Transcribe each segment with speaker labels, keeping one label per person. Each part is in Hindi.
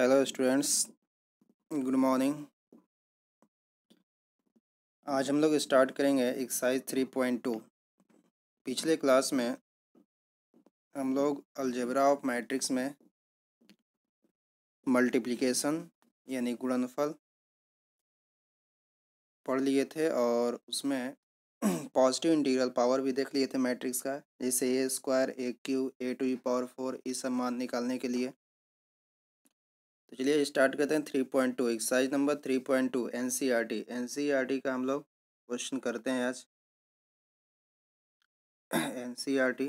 Speaker 1: हेलो स्टूडेंट्स गुड मॉर्निंग आज हम लोग स्टार्ट करेंगे एक्साइज थ्री पॉइंट टू पिछले क्लास में हम लोग अल्जेबरा ऑफ मैट्रिक्स में मल्टीप्लिकेशन यानी गुणनफल पढ़ लिए थे और उसमें पॉजिटिव इंटीग्रल पावर भी देख लिए थे मैट्रिक्स का जैसे A square A cube A to power four ये सब मान निकालने के लिए तो चलिए स्टार्ट करते हैं three point two exercise number three point two N C R T N C R T का हम लोग क्वेश्चन करते हैं आज एन सी आर टी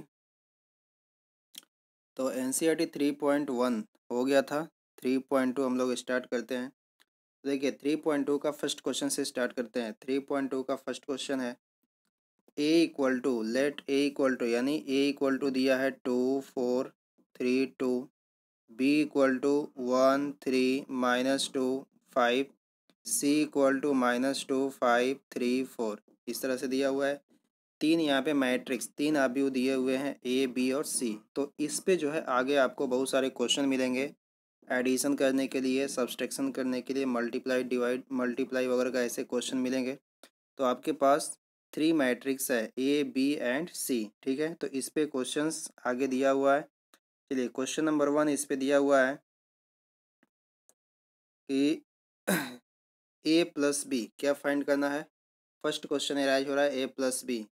Speaker 1: तो N C R T three point one हो गया था थ्री पॉइंट टू हम लोग स्टार्ट करते हैं देखिए थ्री पॉइंट टू का फर्स्ट क्वेश्चन से स्टार्ट करते हैं थ्री पॉइंट टू का फर्स्ट क्वेश्चन है A equal to let A equal to यानी ए इक्वल टू दिया है two four three two B equal to one three minus two five C equal to minus two five three four इस तरह से दिया हुआ है तीन यहाँ पे मैट्रिक्स तीन अभी दिए हुए हैं ए बी और सी तो इस पे जो है आगे आपको बहुत सारे क्वेश्चन मिलेंगे एडिशन करने के लिए सब्सट्रैक्शन करने के लिए मल्टीप्लाई डिवाइड मल्टीप्लाई वगैरह का ऐसे क्वेश्चन मिलेंगे तो आपके पास थ्री मैट्रिक्स है ए बी एंड सी ठीक है तो इस पर क्वेश्चन आगे दिया हुआ है चलिए क्वेश्चन नंबर वन इस पे दिया हुआ है कि ए प्लस बी क्या फाइंड करना है फर्स्ट क्वेश्चन एराइज हो रहा है ए प्लस बी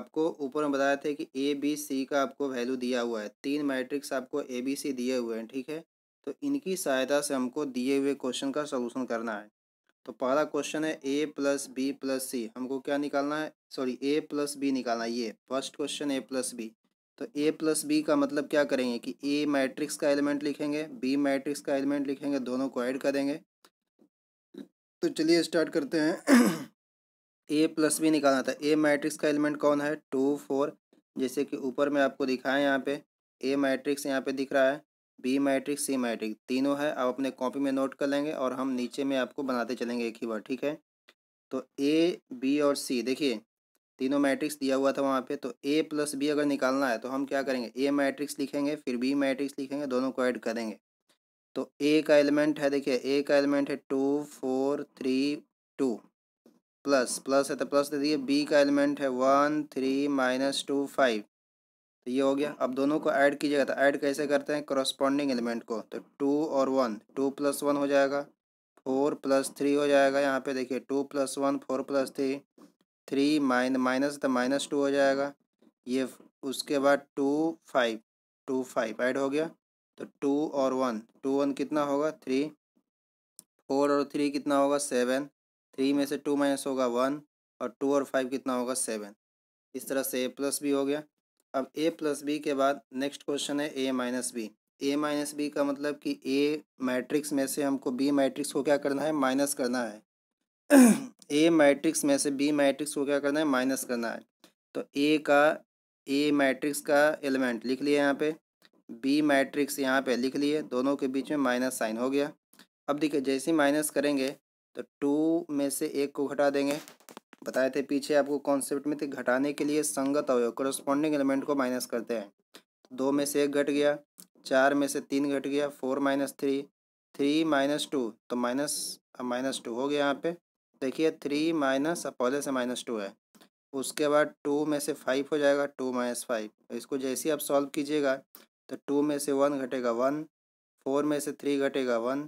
Speaker 1: आपको ऊपर में बताया था कि ए बी सी का आपको वैल्यू दिया हुआ है तीन मैट्रिक्स आपको ए बी सी दिए हुए हैं ठीक है तो इनकी सहायता से हमको दिए हुए क्वेश्चन का सोलूशन करना है तो पहला क्वेश्चन है A plus B plus C हमको क्या निकालना है सॉरी ए प्लस बी निकालना है ये first question A plus B तो ए प्लस बी का मतलब क्या करेंगे कि ए मैट्रिक्स का एलिमेंट लिखेंगे बी मैट्रिक्स का एलिमेंट लिखेंगे दोनों को ऐड करेंगे तो चलिए स्टार्ट करते हैं ए प्लस बी निकालना था ए मैट्रिक्स का एलिमेंट कौन है टू फोर जैसे कि ऊपर में आपको दिखा है यहाँ पे ए मैट्रिक्स यहाँ पे दिख रहा है बी मैट्रिक्स सी मैट्रिक्स तीनों है आप अपने कॉपी में नोट कर लेंगे और हम नीचे में आपको बनाते चलेंगे एक ही बार ठीक है तो ए बी और सी देखिए तीनों मैट्रिक्स दिया हुआ था वहाँ पे तो ए प्लस बी अगर निकालना है तो हम क्या करेंगे ए मैट्रिक्स लिखेंगे फिर बी मैट्रिक्स लिखेंगे दोनों को ऐड करेंगे तो ए का एलिमेंट है देखिए ए का एलिमेंट है two four three two plus plus है तो प्लस दे दिए बी का एलिमेंट है one three minus two five तो ये हो गया अब दोनों को ऐड कीजिएगा तो ऐड कैसे करते हैं कॉरस्पॉन्डिंग एलिमेंट को तो टू और वन टू प्लस वन हो जाएगा फोर प्लस थ्री हो जाएगा यहाँ पे देखिए two plus one four plus three three minus minus तो माइनस टू हो जाएगा ये उसके बाद two five two five add हो गया तो टू और वन टू वन कितना होगा थ्री फोर और थ्री कितना होगा सेवन थ्री में से टू माइनस होगा वन और टू और फाइव कितना होगा सेवन इस तरह से ए प्लस बी हो गया अब ए प्लस बी के बाद नेक्स्ट क्वेश्चन है A minus B A minus B का मतलब कि ए मैट्रिक्स में से हमको बी मैट्रिक्स को क्या करना है माइनस करना है ए मैट्रिक्स में से बी मैट्रिक्स को क्या करना है माइनस करना है तो ए का ए मैट्रिक्स का एलिमेंट लिख लिया यहाँ पे बी मैट्रिक्स यहाँ पे लिख लिए दोनों के बीच में माइनस साइन हो गया अब देखिए जैसे माइनस करेंगे तो टू में से एक को घटा देंगे बताए थे पीछे आपको कॉन्सेप्ट में थे घटाने के लिए संगत और कॉरस्पॉन्डिंग एलिमेंट को माइनस करते हैं दो में से एक घट गया चार में से तीन घट गया four minus three three minus two तो माइनस माइनस टू हो गया यहाँ पे देखिए थ्री माइनस पहले से माइनस टू है उसके बाद टू में से फाइव हो जाएगा टू माइनस फाइव इसको जैसे ही आप सॉल्व कीजिएगा तो टू में से वन घटेगा वन फोर में से थ्री घटेगा one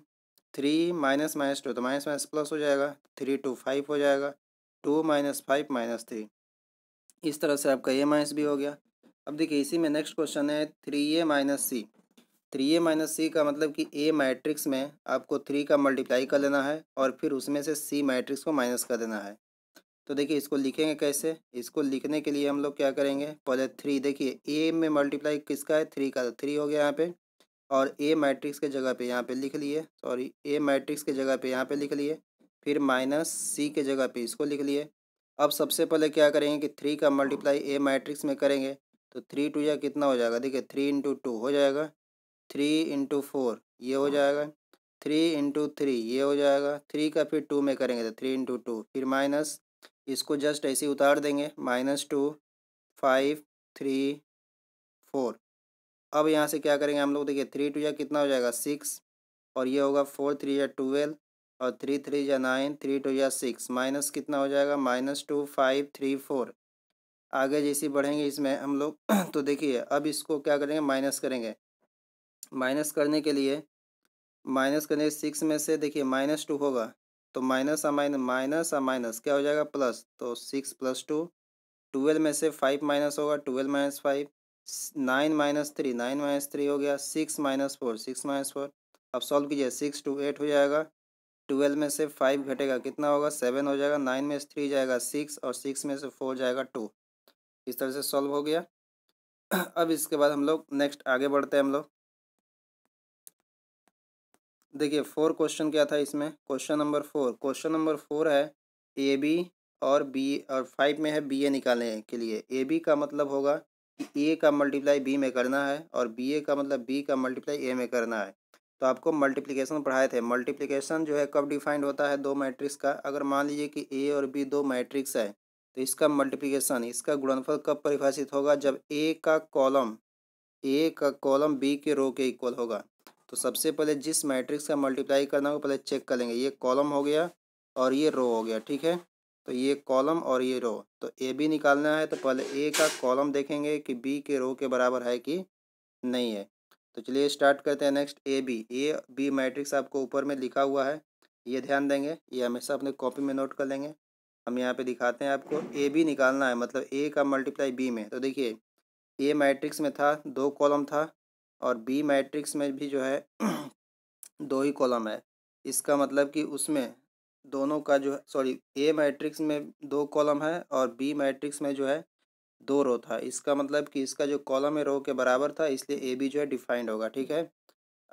Speaker 1: three minus minus two तो माइनस माइनस प्लस हो जाएगा थ्री टू फाइव हो जाएगा two minus five minus three इस तरह से आपका ए माइनस भी हो गया अब देखिए इसी में नेक्स्ट क्वेश्चन है three A minus C three A minus C का मतलब कि ए मैट्रिक्स में आपको थ्री का मल्टीप्लाई कर लेना है और फिर उसमें से सी मैट्रिक्स को माइनस कर देना है तो देखिए इसको लिखेंगे कैसे इसको लिखने के लिए हम लोग क्या करेंगे पहले थ्री देखिए ए में मल्टीप्लाई किसका है थ्री का तो थ्री हो गया यहाँ पे और ए मैट्रिक्स के जगह पे यहाँ पे लिख लिए सॉरी ए मैट्रिक्स के जगह पे यहाँ पे लिख लिए फिर माइनस सी के जगह पे इसको लिख लिए अब सबसे पहले क्या करेंगे कि थ्री का मल्टीप्लाई ए मैट्रिक्स में करेंगे तो थ्री टू या कितना हो जाएगा देखिए थ्री इंटू टू हो जाएगा थ्री इंटू फोर ये हो हाँ। जाएगा थ्री इंटू थ्री ये हो जाएगा थ्री का फिर टू में करेंगे तो थ्री इंटू टू फिर माइनस इसको जस्ट ऐसे उतार देंगे minus two five three four अब यहाँ से क्या करेंगे हम लोग देखिए थ्री टू या कितना हो जाएगा सिक्स और ये होगा फोर थ्री या ट्वेल्व और थ्री थ्री या नाइन थ्री टू या सिक्स माइनस कितना हो जाएगा minus two five three four आगे जैसे बढ़ेंगे इसमें हम लोग तो देखिए अब इसको क्या करेंगे माइनस करेंगे माइनस करने के लिए माइनस करने सिक्स में से देखिए माइनस टू होगा तो माइनस आ माइनस माइनस आ माइनस क्या हो जाएगा प्लस तो सिक्स प्लस टू ट्वेल्व में से फाइव माइनस होगा twelve minus five nine minus three nine minus three हो गया six minus four six minus four अब सॉल्व कीजिए सिक्स टू एट हो जाएगा ट्वेल्व में से फाइव घटेगा कितना होगा सेवन हो जाएगा नाइन में से थ्री जाएगा सिक्स और सिक्स में से फोर जाएगा टू इस तरह से सॉल्व हो गया अब इसके बाद हम लोग नेक्स्ट आगे बढ़ते हैं हम लोग देखिए फोर क्वेश्चन क्या था इसमें question number four question number four है ए बी और बी और फाइव में है बी ए निकालने के लिए ए बी का मतलब होगा कि ए का मल्टीप्लाई बी में करना है और बी ए का मतलब बी का मल्टीप्लाई ए में करना है तो आपको मल्टीप्लिकेशन पढ़ाए थे मल्टीप्लिकेशन जो है कब डिफाइंड होता है दो मैट्रिक्स का अगर मान लीजिए कि ए और बी दो मैट्रिक्स है तो इसका मल्टीप्लिकेशन इसका गुणनफल कब परिभाषित होगा जब ए का कॉलम ए का कॉलम बी के रो के इक्वल होगा तो सबसे पहले जिस मैट्रिक्स का मल्टीप्लाई करना होगा पहले चेक कर लेंगे ये कॉलम हो गया और ये रो हो गया ठीक है तो ये कॉलम और ये रो तो ए बी निकालना है तो पहले ए का कॉलम देखेंगे कि बी के रो के बराबर है कि नहीं है तो चलिए स्टार्ट करते हैं next A B A B matrix आपको ऊपर में लिखा हुआ है ये ध्यान देंगे ये हमेशा अपने कॉपी में नोट कर लेंगे हम यहाँ पे दिखाते हैं आपको ए बी निकालना है मतलब ए का मल्टीप्लाई बी में तो देखिए ए मैट्रिक्स में था दो कॉलम था और बी मैट्रिक्स में भी जो है दो ही कॉलम है इसका मतलब कि उसमें दोनों का जो है सॉरी ए मैट्रिक्स में दो कॉलम है और बी मैट्रिक्स में जो है दो रो था इसका मतलब कि इसका जो कॉलम है रो के बराबर था इसलिए ए बी जो है डिफाइंड होगा ठीक है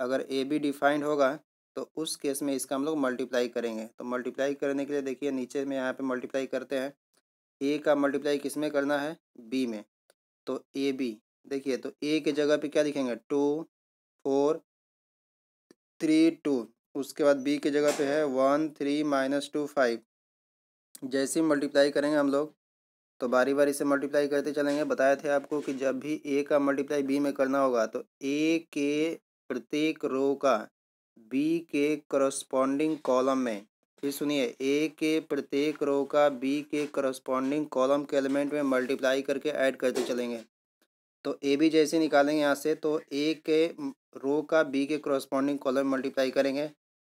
Speaker 1: अगर ए बी डिफाइंड होगा तो उस केस में इसका हम लोग मल्टीप्लाई करेंगे तो मल्टीप्लाई करने के लिए देखिए नीचे में यहाँ पे मल्टीप्लाई करते हैं ए का मल्टीप्लाई किस में करना है बी में तो ए बी देखिए तो ए के जगह पे क्या लिखेंगे टू फोर थ्री टू उसके बाद बी के जगह पे है one three minus two five जैसे ही मल्टीप्लाई करेंगे हम लोग तो बारी बारी से मल्टीप्लाई करते चलेंगे बताए थे आपको कि जब भी ए का मल्टीप्लाई बी में करना होगा तो ए के प्रत्येक रो का बी के करस्पॉन्डिंग कॉलम में फिर सुनिए ए के प्रत्येक रो का बी के करस्पॉन्डिंग कॉलम के एलिमेंट में मल्टीप्लाई करके ऐड करते चलेंगे तो ए बी जैसे निकालेंगे यहाँ से तो ए के रो का बी के क्रॉस्पॉन्डिंग कॉलम मल्टीप्लाई करेंगे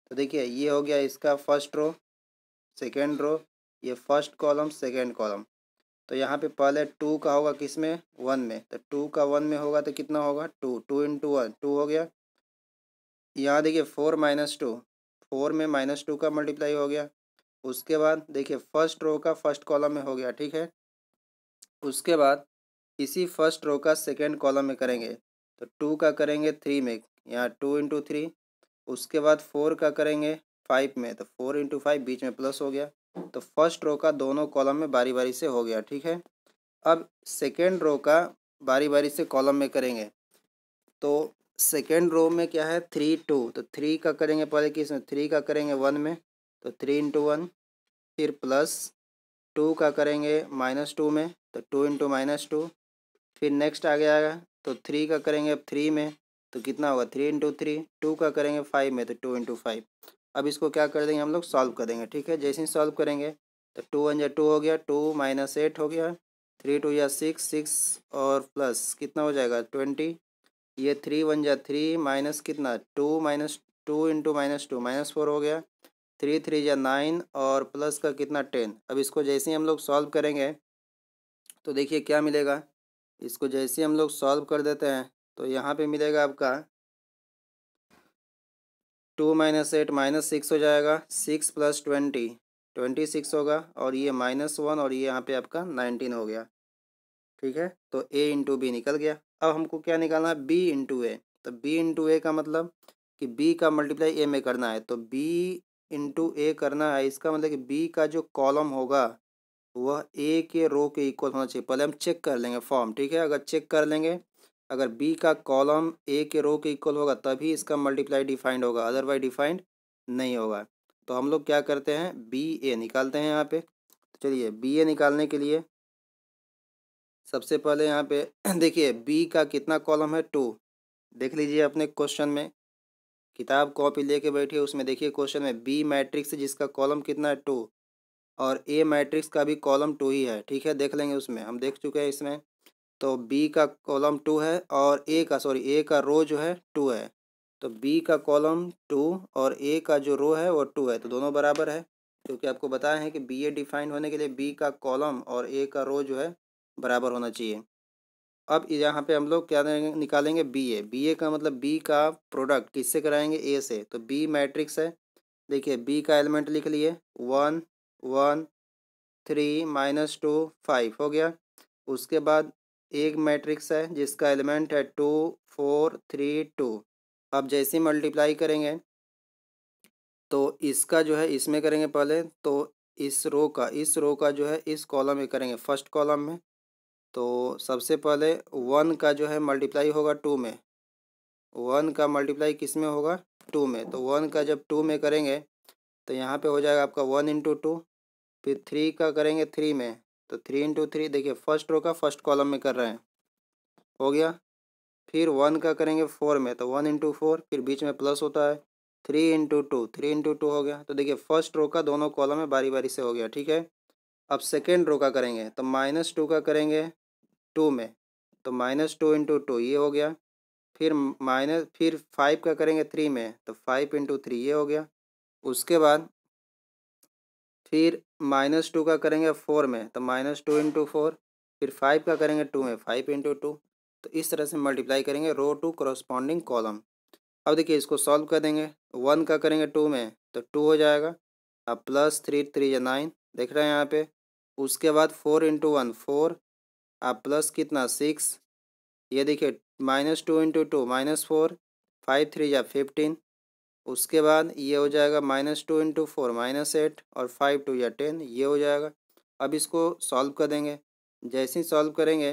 Speaker 1: तो देखिए ये हो गया इसका फर्स्ट रो सेकेंड रो ये फर्स्ट कॉलम सेकेंड कॉलम तो यहाँ पे पहले टू का होगा किस में वन में तो टू का वन में होगा तो कितना होगा two two into one two हो गया यहाँ देखिए फोर माइनस टू फोर में माइनस टू का मल्टीप्लाई हो गया उसके बाद देखिए फर्स्ट रो का फर्स्ट कॉलम में हो गया ठीक है उसके बाद इसी फर्स्ट रो का सेकेंड कॉलम में करेंगे तो टू का करेंगे थ्री में यहाँ टू इंटू थ्री उसके बाद फोर का करेंगे फाइव में तो फोर इंटू फाइव बीच में प्लस हो गया तो फर्स्ट रो का दोनों कॉलम में बारी बारी से हो गया ठीक है अब सेकेंड रो का बारी बारी से कॉलम में करेंगे तो सेकेंड रो में क्या है थ्री टू तो थ्री का करेंगे पहले किस में थ्री का करेंगे वन में तो थ्री इंटू वन फिर प्लस टू का करेंगे माइनस टू में तो टू इंटू माइनस टू फिर नेक्स्ट आ गया तो थ्री का करेंगे अब थ्री में तो कितना होगा थ्री इंटू थ्री टू का करेंगे फाइव में तो टू इंटू फाइव अब इसको क्या कर देंगे हम लोग सॉल्व कर देंगे ठीक है जैसे ही सॉल्व करेंगे तो टू वन या टू हो गया टू माइनस एट हो गया थ्री टू या सिक्स सिक्स और प्लस कितना हो जाएगा ट्वेंटी ये थ्री वन या थ्री माइनस कितना two minus two into minus two minus four हो गया थ्री थ्री या नाइन और प्लस का कितना टेन अब इसको जैसे ही हम लोग सॉल्व करेंगे तो देखिए क्या मिलेगा इसको जैसे हम लोग सॉल्व कर देते हैं तो यहाँ पे मिलेगा आपका two minus eight minus six हो जाएगा six plus twenty twenty six होगा और ये माइनस वन और ये यहाँ पे आपका नाइनटीन हो गया ठीक है तो ए इंटू बी निकल गया अब हमको क्या निकालना है बी इंटू ए तो बी इंटू ए का मतलब कि बी का मल्टीप्लाई ए में करना है तो बी इंटू ए करना है इसका मतलब कि बी का जो कॉलम होगा वह ए के रो के इक्वल होना चाहिए पहले हम चेक कर लेंगे फॉर्म ठीक है अगर चेक कर लेंगे अगर बी का कॉलम ए के रो के इक्वल होगा तभी इसका मल्टीप्लाई डिफाइंड होगा अदरवाइज डिफाइंड नहीं होगा तो हम लोग क्या करते हैं बी ए निकालते हैं यहाँ पे तो चलिए बी ए निकालने के लिए सबसे पहले यहाँ पे देखिए बी का कितना कॉलम है टू देख लीजिए अपने क्वेश्चन में किताब कॉपी लेके बैठिए उसमें देखिए क्वेश्चन में बी मैट्रिक्स जिसका कॉलम कितना है टू और ए मैट्रिक्स का भी कॉलम टू ही है ठीक है देख लेंगे उसमें हम देख चुके हैं इसमें तो बी का कॉलम टू है और ए का सॉरी ए का रो जो है टू है तो बी का कॉलम टू और ए का जो रो है वो टू है तो दोनों बराबर है क्योंकि आपको बताया है कि बी ए डिफाइन होने के लिए बी का कॉलम और ए का रो जो है बराबर होना चाहिए अब यहाँ पे हम लोग क्या निकालेंगे बी ए बी ए का मतलब बी का प्रोडक्ट किससे कराएंगे ए से तो बी मैट्रिक्स है देखिए बी का एलिमेंट लिख लिए one one three minus two five हो गया उसके बाद एक मैट्रिक्स है जिसका एलिमेंट है टू फोर थ्री टू अब जैसे मल्टीप्लाई करेंगे तो इसका जो है इसमें करेंगे पहले तो इस रो का इस रो का जो है इस कॉलम में करेंगे फर्स्ट कॉलम में तो सबसे पहले वन का जो है मल्टीप्लाई होगा टू में वन का मल्टीप्लाई किस में होगा टू में तो वन का जब टू में करेंगे तो यहाँ पे हो जाएगा आपका वन इंटू टू फिर थ्री का करेंगे थ्री में तो थ्री इंटू थ्री देखिए फर्स्ट रो का फर्स्ट कॉलम में कर रहे हैं हो गया फिर वन का करेंगे फोर में तो वन इंटू फोर फिर बीच में प्लस होता है three into two three into two हो गया तो देखिए फर्स्ट रो का दोनों कॉलम में बारी बारी से हो गया ठीक है अब सेकेंड रो का करेंगे तो माइनस टू का करेंगे टू में तो माइनस टू इंटू टू ये हो गया फिर माइनस फिर फाइव का करेंगे थ्री में तो फाइव इंटू थ्री ये हो गया उसके बाद फिर माइनस टू का करेंगे फोर में तो माइनस टू इंटू फोर फिर फाइव का करेंगे टू में फाइव इंटू टू तो इस तरह से मल्टीप्लाई करेंगे रो टू कॉरस्पॉन्डिंग कॉलम अब देखिए इसको सॉल्व कर देंगे वन का करेंगे टू में तो टू हो जाएगा अब प्लस थ्री थ्री या नाइन देख रहे हैं यहाँ पे उसके बाद फोर इंटू वन फोर अब प्लस कितना सिक्स ये देखिए minus two into two minus four five three या फिफ्टीन उसके बाद ये हो जाएगा minus two into four minus eight और फाइव टू या टेन ये हो जाएगा अब इसको सॉल्व कर देंगे जैसे ही सॉल्व करेंगे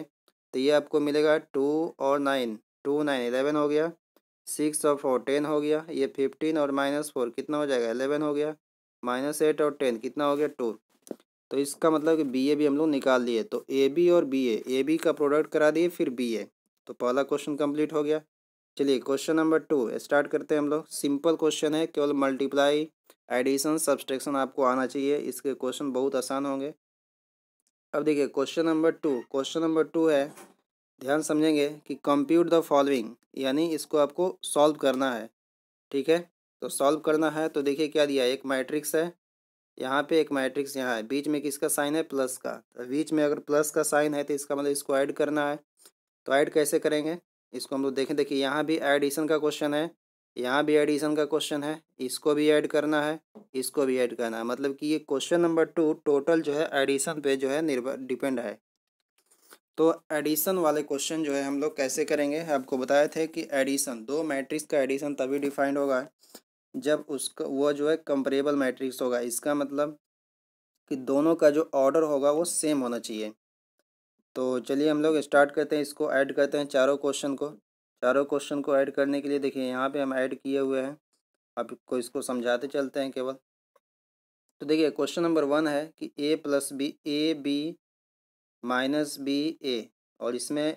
Speaker 1: तो ये आपको मिलेगा टू और नाइन टू नाइन एलेवन हो गया सिक्स और फोर टेन हो गया ये फिफ्टीन और माइनस फोर कितना हो जाएगा एलेवन हो गया माइनस एट और टेन कितना हो गया टू तो इसका मतलब कि बी ए भी हम लोग निकाल लिए तो ए बी और बी ए ए बी का प्रोडक्ट करा दिए फिर बी ए तो पहला क्वेश्चन कंप्लीट हो गया चलिए क्वेश्चन नंबर टू स्टार्ट करते हैं हम लोग सिंपल क्वेश्चन है केवल मल्टीप्लाई एडिशन सब्सट्रैक्शन आपको आना चाहिए इसके क्वेश्चन बहुत आसान होंगे अब देखिए question number two question number two है ध्यान समझेंगे कि कंप्यूट द फॉलोइंग यानी इसको आपको सॉल्व करना है ठीक है तो सॉल्व करना है तो देखिए क्या दिया एक मैट्रिक्स है यहाँ पे एक मैट्रिक्स यहाँ है बीच में किसका साइन है प्लस का तो बीच में अगर प्लस का साइन है तो इसका मतलब इसको ऐड करना है तो ऐड कैसे करेंगे इसको हम लोग देखें देखिए यहाँ भी एडिशन का क्वेश्चन है यहाँ भी एडिशन का क्वेश्चन है इसको भी ऐड करना है इसको भी ऐड करना है मतलब कि ये क्वेश्चन नंबर टू टोटल जो है एडिशन पे जो है निर्भर डिपेंड है तो एडिशन वाले क्वेश्चन जो है हम लोग कैसे करेंगे आपको बताए थे कि एडिशन दो मैट्रिक्स का एडिशन तभी डिफाइंड होगा जब उसका वो जो है कंपरेबल मैट्रिक्स होगा इसका मतलब कि दोनों का जो ऑर्डर होगा वो सेम होना चाहिए तो चलिए हम लोग स्टार्ट करते हैं इसको ऐड करते हैं चारों क्वेश्चन को चारों क्वेश्चन को ऐड करने के लिए देखिए यहाँ पे हम ऐड किए हुए हैं आपको इसको समझाते चलते हैं केवल तो देखिए क्वेश्चन नंबर वन है कि A plus B A B minus B A और इसमें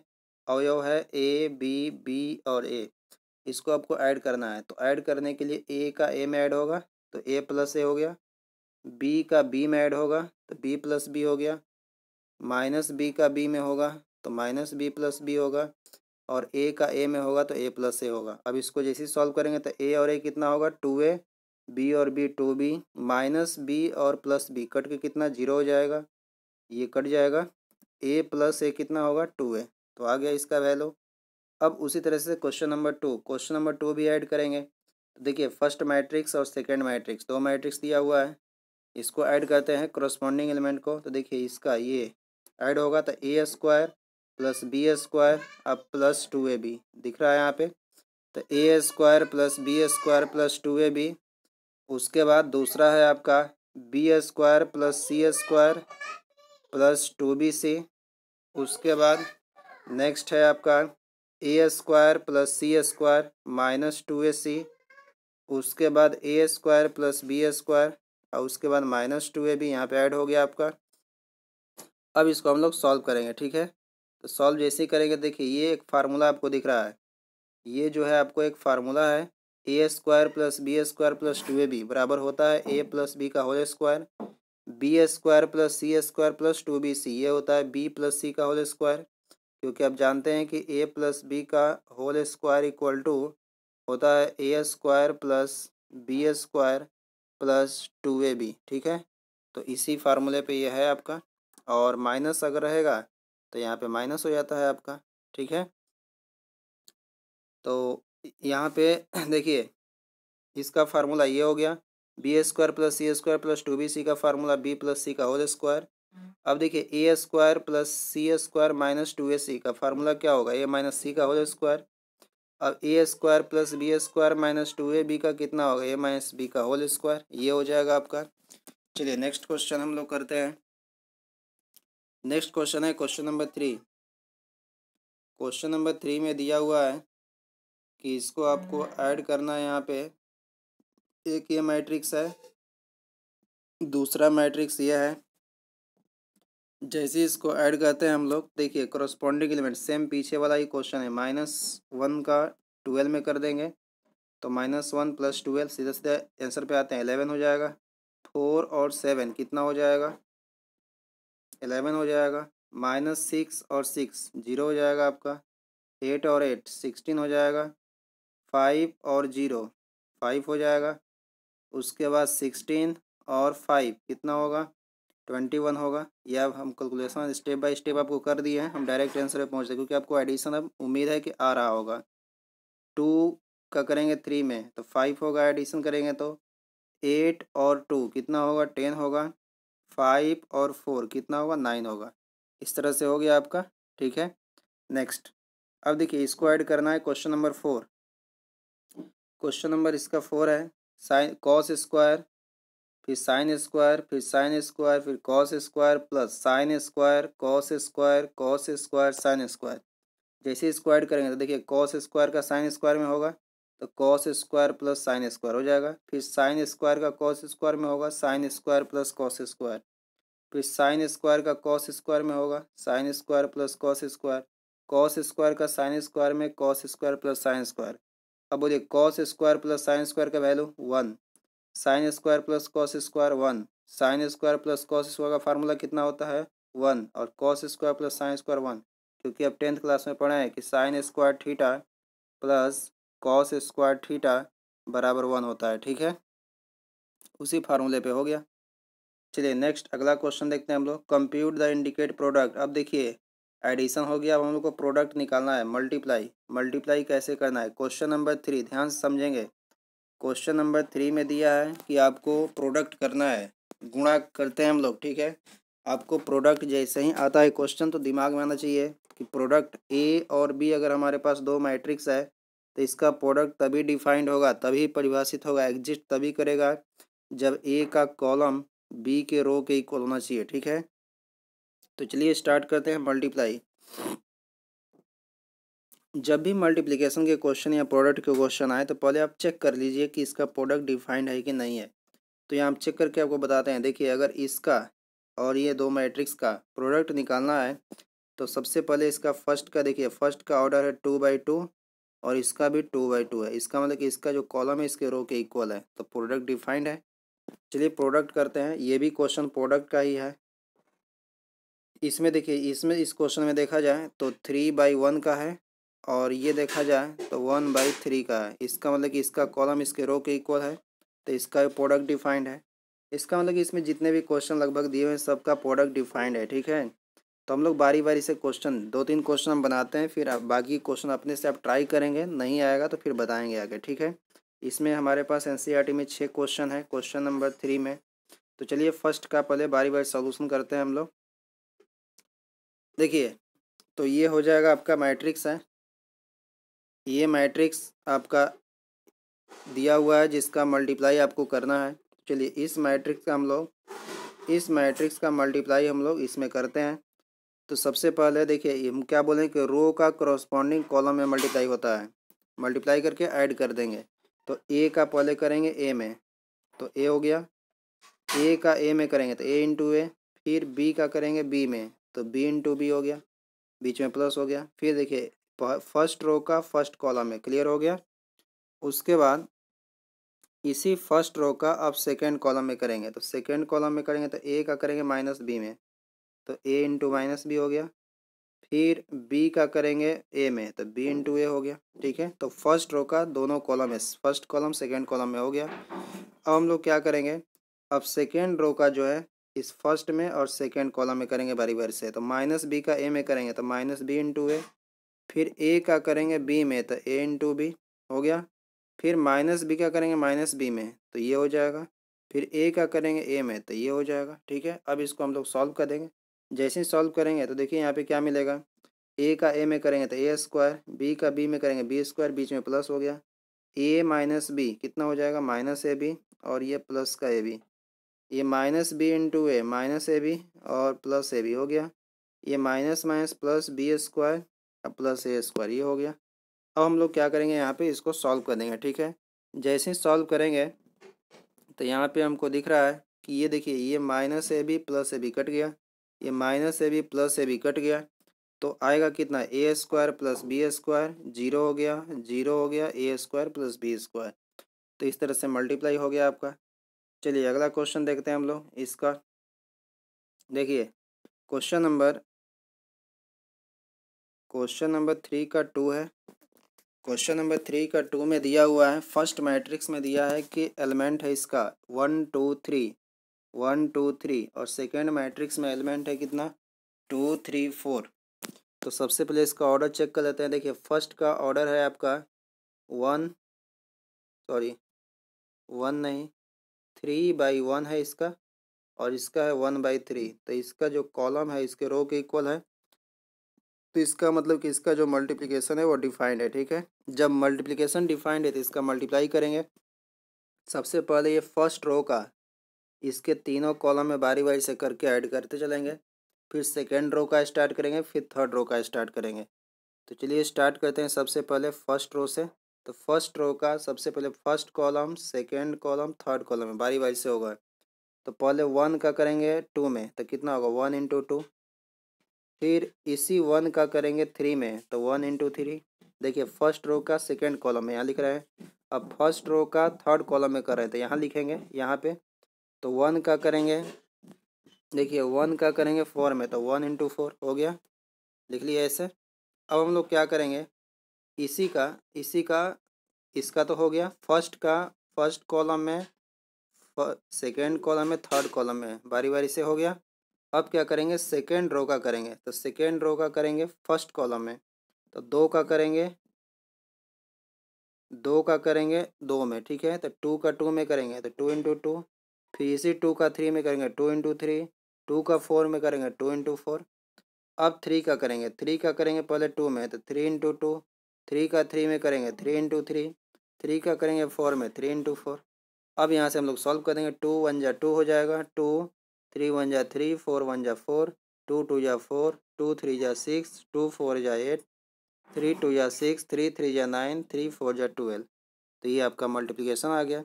Speaker 1: अवयव है ए बी बी और ए इसको आपको ऐड करना है तो ऐड करने के लिए ए का ए में ऐड होगा तो ए प्लस ए हो गया बी का बी में ऐड होगा तो बी प्लस बी हो गया माइनस बी का बी में होगा तो माइनस बी प्लस बी होगा और ए का ए में होगा तो ए प्लस ए होगा अब इसको जैसे सॉल्व करेंगे तो ए और ए कितना होगा टू ए बी और B two B minus B और प्लस बी कट के कितना जीरो हो जाएगा ये कट जाएगा ए प्लस ए कितना होगा टू ए तो आ गया इसका वैल्यू अब उसी तरह से question number two question number two भी ऐड करेंगे तो देखिए फर्स्ट मैट्रिक्स और सेकेंड मैट्रिक्स दो मैट्रिक्स दिया हुआ है इसको ऐड करते हैं क्रॉसपॉन्डिंग एलिमेंट को तो देखिए इसका ये ऐड होगा तो A square plus B square अब प्लस टू ए बी दिख रहा है यहाँ पे तो A square plus B square plus two A B उसके बाद दूसरा है आपका B square plus C square plus two B C उसके बाद नेक्स्ट है आपका A square plus C square minus two A C उसके बाद A square plus B square और उसके बाद माइनस टू ए बी यहाँ पे ऐड हो गया आपका अब इसको हम लोग सॉल्व करेंगे ठीक है तो सॉल्व जैसे करेंगे देखिए ये एक फार्मूला आपको दिख रहा है ये जो है आपको एक फार्मूला है A square plus B square plus two A B बराबर होता है ए प्लस बी का whole square B square plus C square plus two B C ये होता है बी प्लस सी का होल स्क्वायर क्योंकि आप जानते हैं कि ए प्लस बी का होल स्क्वायर इक्वल टू होता है A square plus B square plus two A B ठीक है तो इसी फार्मूले पे ये है आपका और माइनस अगर रहेगा तो यहाँ पे माइनस हो जाता है आपका ठीक है तो यहाँ पे देखिए इसका फार्मूला ये हो गया B square plus C square plus two B C का फार्मूला बी प्लस सी का होल हम्म। स्क्वायर अब देखिए A square plus C square minus two A C का फार्मूला क्या होगा ए माइनस सी का होल स्क्वायर अब A square plus B square minus two A B का कितना होगा ए माइनस बी का होल स्क्वायर ये हो जाएगा आपका चलिए नेक्स्ट क्वेश्चन हम लोग करते हैं नेक्स्ट क्वेश्चन है question number three question number three में दिया हुआ है कि इसको आपको ऐड करना है यहाँ पे एक ये मैट्रिक्स है दूसरा मैट्रिक्स ये है जैसे इसको ऐड करते हैं हम लोग देखिए कॉरस्पॉन्डिंग एलिमेंट सेम पीछे वाला ही क्वेश्चन है माइनस वन का ट्वेल्व में कर देंगे तो माइनस वन प्लस ट्वेल्व सीधे सीधे आंसर पे आते हैं एलेवन हो जाएगा फोर और सेवन कितना हो जाएगा एलेवन हो जाएगा माइनस सिक्स और सिक्स जीरो हो जाएगा आपका एट और एट सिक्सटीन हो जाएगा फाइव और ज़ीरो फाइव हो जाएगा उसके बाद सिक्सटीन और फाइव कितना होगा ट्वेंटी वन होगा यह अब हम कैलकुलेशन स्टेप बाय स्टेप आपको कर दिए हैं हम डायरेक्ट आंसर पे पहुँचते क्योंकि आपको एडिशन अब उम्मीद है कि आ रहा होगा टू का करेंगे थ्री में तो फाइव होगा एडिशन करेंगे तो एट और टू कितना होगा टेन होगा फाइव और फोर कितना होगा नाइन होगा इस तरह से हो गया आपका ठीक है नेक्स्ट अब देखिए इसको ऐड करना है question number four question number इसका फोर है साइन कॉस स्क्वायर फिर साइन स्क्वायर फिर साइन स्क्वायर फिर cos square plus sine square cos square cos square sine square जैसे इसको ऐड करेंगे तो देखिए कॉस स्क्वायर का साइन स्क्वायर में होगा तो cos square plus sine square हो जाएगा फिर साइन स्क्वायर का कॉस स्क्वायर में होगा sine square plus cos square फिर साइन स्क्वायर का कॉस स्क्वायर में होगा sine square plus cos square cos square का साइन स्क्वायर में cos square plus sine square अब बोलिए cos square plus sine square का value one sine square plus cos square one sine square plus cos square का फार्मूला कितना होता है वन और cos square plus sine square one क्योंकि अब टेंथ क्लास में पढ़ा है कि sine square theta plus cos square theta बराबर वन होता है ठीक है उसी फार्मूले पे हो गया चलिए नेक्स्ट अगला क्वेश्चन देखते हैं हम लोग कंप्यूट द इंडिकेट प्रोडक्ट अब देखिए एडिशन हो गया अब हम लोग को प्रोडक्ट निकालना है मल्टीप्लाई मल्टीप्लाई कैसे करना है क्वेश्चन नंबर थ्री ध्यान से समझेंगे क्वेश्चन नंबर थ्री में दिया है कि आपको प्रोडक्ट करना है गुणा करते हैं हम लोग ठीक है आपको प्रोडक्ट जैसे ही आता है क्वेश्चन तो दिमाग में आना चाहिए कि प्रोडक्ट ए और बी अगर हमारे पास दो मैट्रिक्स है तो इसका प्रोडक्ट तभी डिफाइंड होगा तभी परिभाषित होगा एग्जिस्ट तभी करेगा जब ए का कॉलम बी के रो के इक्वल होना चाहिए ठीक है तो चलिए स्टार्ट करते हैं मल्टीप्लाई जब भी मल्टीप्लिकेशन के क्वेश्चन या प्रोडक्ट के क्वेश्चन आए तो पहले आप चेक कर लीजिए कि इसका प्रोडक्ट डिफाइंड है कि नहीं है तो यहाँ चेक करके आपको बताते हैं देखिए अगर इसका और ये दो मैट्रिक्स का प्रोडक्ट निकालना है तो सबसे पहले इसका फर्स्ट का देखिए फर्स्ट का ऑर्डर है टू बाई टू और इसका भी टू बाई टू है इसका मतलब कि इसका जो कॉलम है इसके रो के इक्वल है तो प्रोडक्ट डिफाइंड है चलिए प्रोडक्ट करते हैं ये भी क्वेश्चन प्रोडक्ट का ही है इसमें देखिए इसमें इस क्वेश्चन में देखा जाए तो थ्री बाई वन का है और ये देखा जाए तो वन बाई थ्री का है इसका मतलब कि इसका कॉलम इसके रो के इक्वल है तो इसका भी प्रोडक्ट डिफाइंड है इसका मतलब कि इसमें जितने भी क्वेश्चन लगभग दिए हुए हैं सबका प्रोडक्ट डिफाइंड है ठीक है तो हम लोग बारी बारी से क्वेश्चन दो तीन क्वेश्चन हम बनाते हैं फिर आप बाकी क्वेश्चन अपने से आप ट्राई करेंगे नहीं आएगा तो फिर बताएंगे आगे ठीक है इसमें हमारे पास एन e में छः क्वेश्चन है क्वेश्चन नंबर थ्री में तो चलिए फर्स्ट का पहले बारी बारी सॉल्यूशन करते हैं हम लोग देखिए तो ये हो जाएगा आपका मैट्रिक्स है ये मैट्रिक्स आपका दिया हुआ है जिसका मल्टीप्लाई आपको करना है चलिए इस मैट्रिक्स का हम लोग इस मैट्रिक्स का मल्टीप्लाई हम लोग इसमें करते हैं तो सबसे पहले देखिए हम क्या बोलें कि रो का क्रॉस्पॉन्डिंग कॉलम में मल्टीप्लाई होता है मल्टीप्लाई करके ऐड कर देंगे तो ए का पहले करेंगे ए में तो ए हो गया ए का ए में करेंगे तो ए इंटू ए फिर बी का करेंगे बी में तो बी इंटू बी हो गया बीच में प्लस हो गया फिर देखिए फर्स्ट रो का फर्स्ट कॉलम में क्लियर हो गया उसके बाद इसी फर्स्ट रो का अब सेकेंड कॉलम में करेंगे तो सेकेंड कॉलम में करेंगे तो ए का करेंगे माइनस बी में तो ए इंटू माइनस बी हो गया फिर बी का करेंगे ए में तो बी इंटू ए हो गया ठीक है तो फर्स्ट रो का दोनों कॉलम है फर्स्ट कॉलम सेकेंड कॉलम में हो गया अब हम लोग क्या करेंगे अब सेकेंड रो का जो है इस फर्स्ट में और सेकेंड कॉलम में करेंगे बारी बारी से तो माइनस बी का ए में करेंगे तो माइनस बी इंटू ए फिर ए का करेंगे बी में तो ए इंटू बी हो गया फिर माइनस बी का करेंगे माइनस बी में तो ये हो जाएगा फिर ए का करेंगे ए में तो ये हो जाएगा ठीक है अब इसको हम लोग सॉल्व कर देंगे जैसे ही सॉल्व करेंगे तो देखिए यहाँ पे क्या मिलेगा ए का ए में करेंगे तो ए स्क्वायर बी का बी में करेंगे बी स्क्वायर बीच में प्लस हो गया ए माइनस बी कितना हो जाएगा माइनस ए बी और ये प्लस का ए बी ये minus B into A minus A B और प्लस ए बी हो गया ये minus minus plus B square और प्लस ए स्क्वायर ये हो गया अब हम लोग क्या करेंगे यहाँ पे इसको सॉल्व कर देंगे ठीक है जैसे ही सॉल्व करेंगे तो यहाँ पे हमको दिख रहा है कि ये देखिए ये minus A B plus A B cut गया ये माइनस से भी प्लस से भी कट गया तो आएगा कितना A square plus B square zero हो गया जीरो हो गया A square plus B square तो इस तरह से मल्टीप्लाई हो गया आपका चलिए अगला क्वेश्चन देखते हैं हम लोग इसका देखिए question number question number three का टू है क्वेश्चन नंबर थ्री का टू में दिया हुआ है फर्स्ट मैट्रिक्स में दिया है कि एलिमेंट है इसका one two three one two three और सेकेंड मैट्रिक्स में एलिमेंट है कितना टू थ्री फोर तो सबसे पहले इसका ऑर्डर चेक कर लेते हैं देखिए फर्स्ट का ऑर्डर है आपका वन सॉरी वन नहीं थ्री बाई वन है इसका और इसका है वन बाई थ्री तो इसका जो कॉलम है इसके रो के इक्वल है तो इसका मतलब कि इसका जो मल्टीप्लिकेशन है वो डिफाइंड है ठीक है जब मल्टीप्लिकेशन डिफाइंड है तो इसका मल्टीप्लाई करेंगे सबसे पहले ये फर्स्ट रो का इसके तीनों कॉलम में बारी बारी से करके ऐड करते चलेंगे फिर सेकेंड रो का स्टार्ट करेंगे फिर थर्ड रो का स्टार्ट करेंगे तो चलिए स्टार्ट करते हैं सबसे पहले फर्स्ट रो से तो फर्स्ट रो का सबसे पहले first column second column third column में बारी बारी से होगा तो पहले वन का करेंगे टू में तो कितना होगा वन इंटू टू फिर इसी वन का करेंगे थ्री में तो वन इंटू थ्री देखिए फर्स्ट रो का सेकेंड कॉलम में यहाँ लिख रहे हैं अब फर्स्ट रो का थर्ड कॉलम में कर रहे हैं तो यहाँ लिखेंगे यहाँ पे तो वन का करेंगे देखिए वन का करेंगे फोर में तो वन इंटू फोर हो गया लिख लिया ऐसे अब हम लोग क्या करेंगे इसी का इसी का इसका तो हो गया फर्स्ट का फर्स्ट कॉलम में सेकेंड कॉलम में थर्ड कॉलम में बारी बारी से हो गया अब क्या करेंगे सेकेंड रो का करेंगे तो सेकेंड रो का करेंगे फर्स्ट कॉलम में तो दो का करेंगे दो का करेंगे दो में ठीक है तो टू का टू में करेंगे तो टू इंटू टू फिर इसी टू का थ्री में करेंगे टू इंटू थ्री टू का फोर में करेंगे टू इंटू फोर अब थ्री का करेंगे थ्री का करेंगे पहले टू में तो थ्री इंटू टू थ्री का थ्री में करेंगे थ्री इंटू थ्री थ्री का करेंगे फोर में थ्री इंटू फोर अब यहाँ से हम लोग सॉल्व करेंगे टू वन जा टू हो जाएगा टू थ्री वन जा थ्री फोर वन जा फोर टू टू जा फोर टू थ्री जा सिक्स टू फोर जा एट थ्री टू या सिक्स थ्री थ्री या नाइन थ्री फोर या ट्वेल्व तो ये आपका मल्टीप्लिकेशन आ गया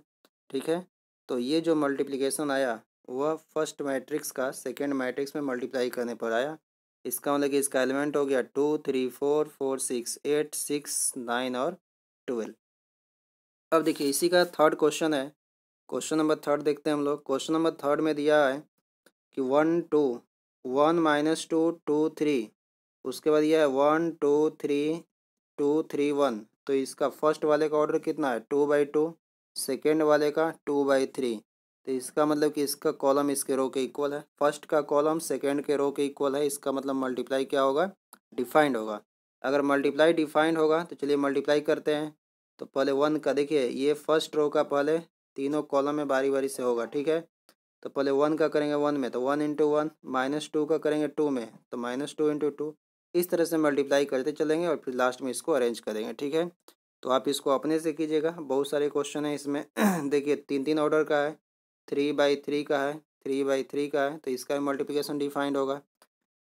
Speaker 1: ठीक है तो ये जो मल्टीप्लिकेशन आया वह फर्स्ट मैट्रिक्स का सेकेंड मैट्रिक्स में मल्टीप्लाई करने पर आया इसका मतलब कि इसका एलिमेंट हो गया two three four four six eight six nine और ट्वेल्व अब देखिए इसी का थर्ड क्वेश्चन है क्वेश्चन नंबर थर्ड देखते हैं हम लोग क्वेश्चन नंबर थर्ड में दिया है कि one two one minus two two three उसके बाद यह है one two three two three one तो इसका फर्स्ट वाले का ऑर्डर कितना है टू बाई टू सेकेंड वाले का टू बाई थ्री तो इसका मतलब कि इसका कॉलम इसके रो के इक्वल है फर्स्ट का कॉलम सेकेंड के रो के इक्वल है इसका मतलब मल्टीप्लाई क्या होगा डिफाइंड होगा अगर मल्टीप्लाई डिफाइंड होगा तो चलिए मल्टीप्लाई करते हैं तो पहले वन का देखिए ये फर्स्ट रो का पहले तीनों कॉलम में बारी बारी से होगा ठीक है तो पहले वन का करेंगे वन में तो one into one minus two का करेंगे टू में तो माइनस टू इंटू टू इस तरह से मल्टीप्लाई करते चलेंगे और फिर लास्ट में इसको अरेंज करेंगे ठीक है तो आप इसको अपने से कीजिएगा बहुत सारे क्वेश्चन हैं इसमें देखिए तीन तीन ऑर्डर का है थ्री बाई थ्री का है थ्री बाई थ्री का है तो इसका मल्टीप्लिकेशन डिफाइंड होगा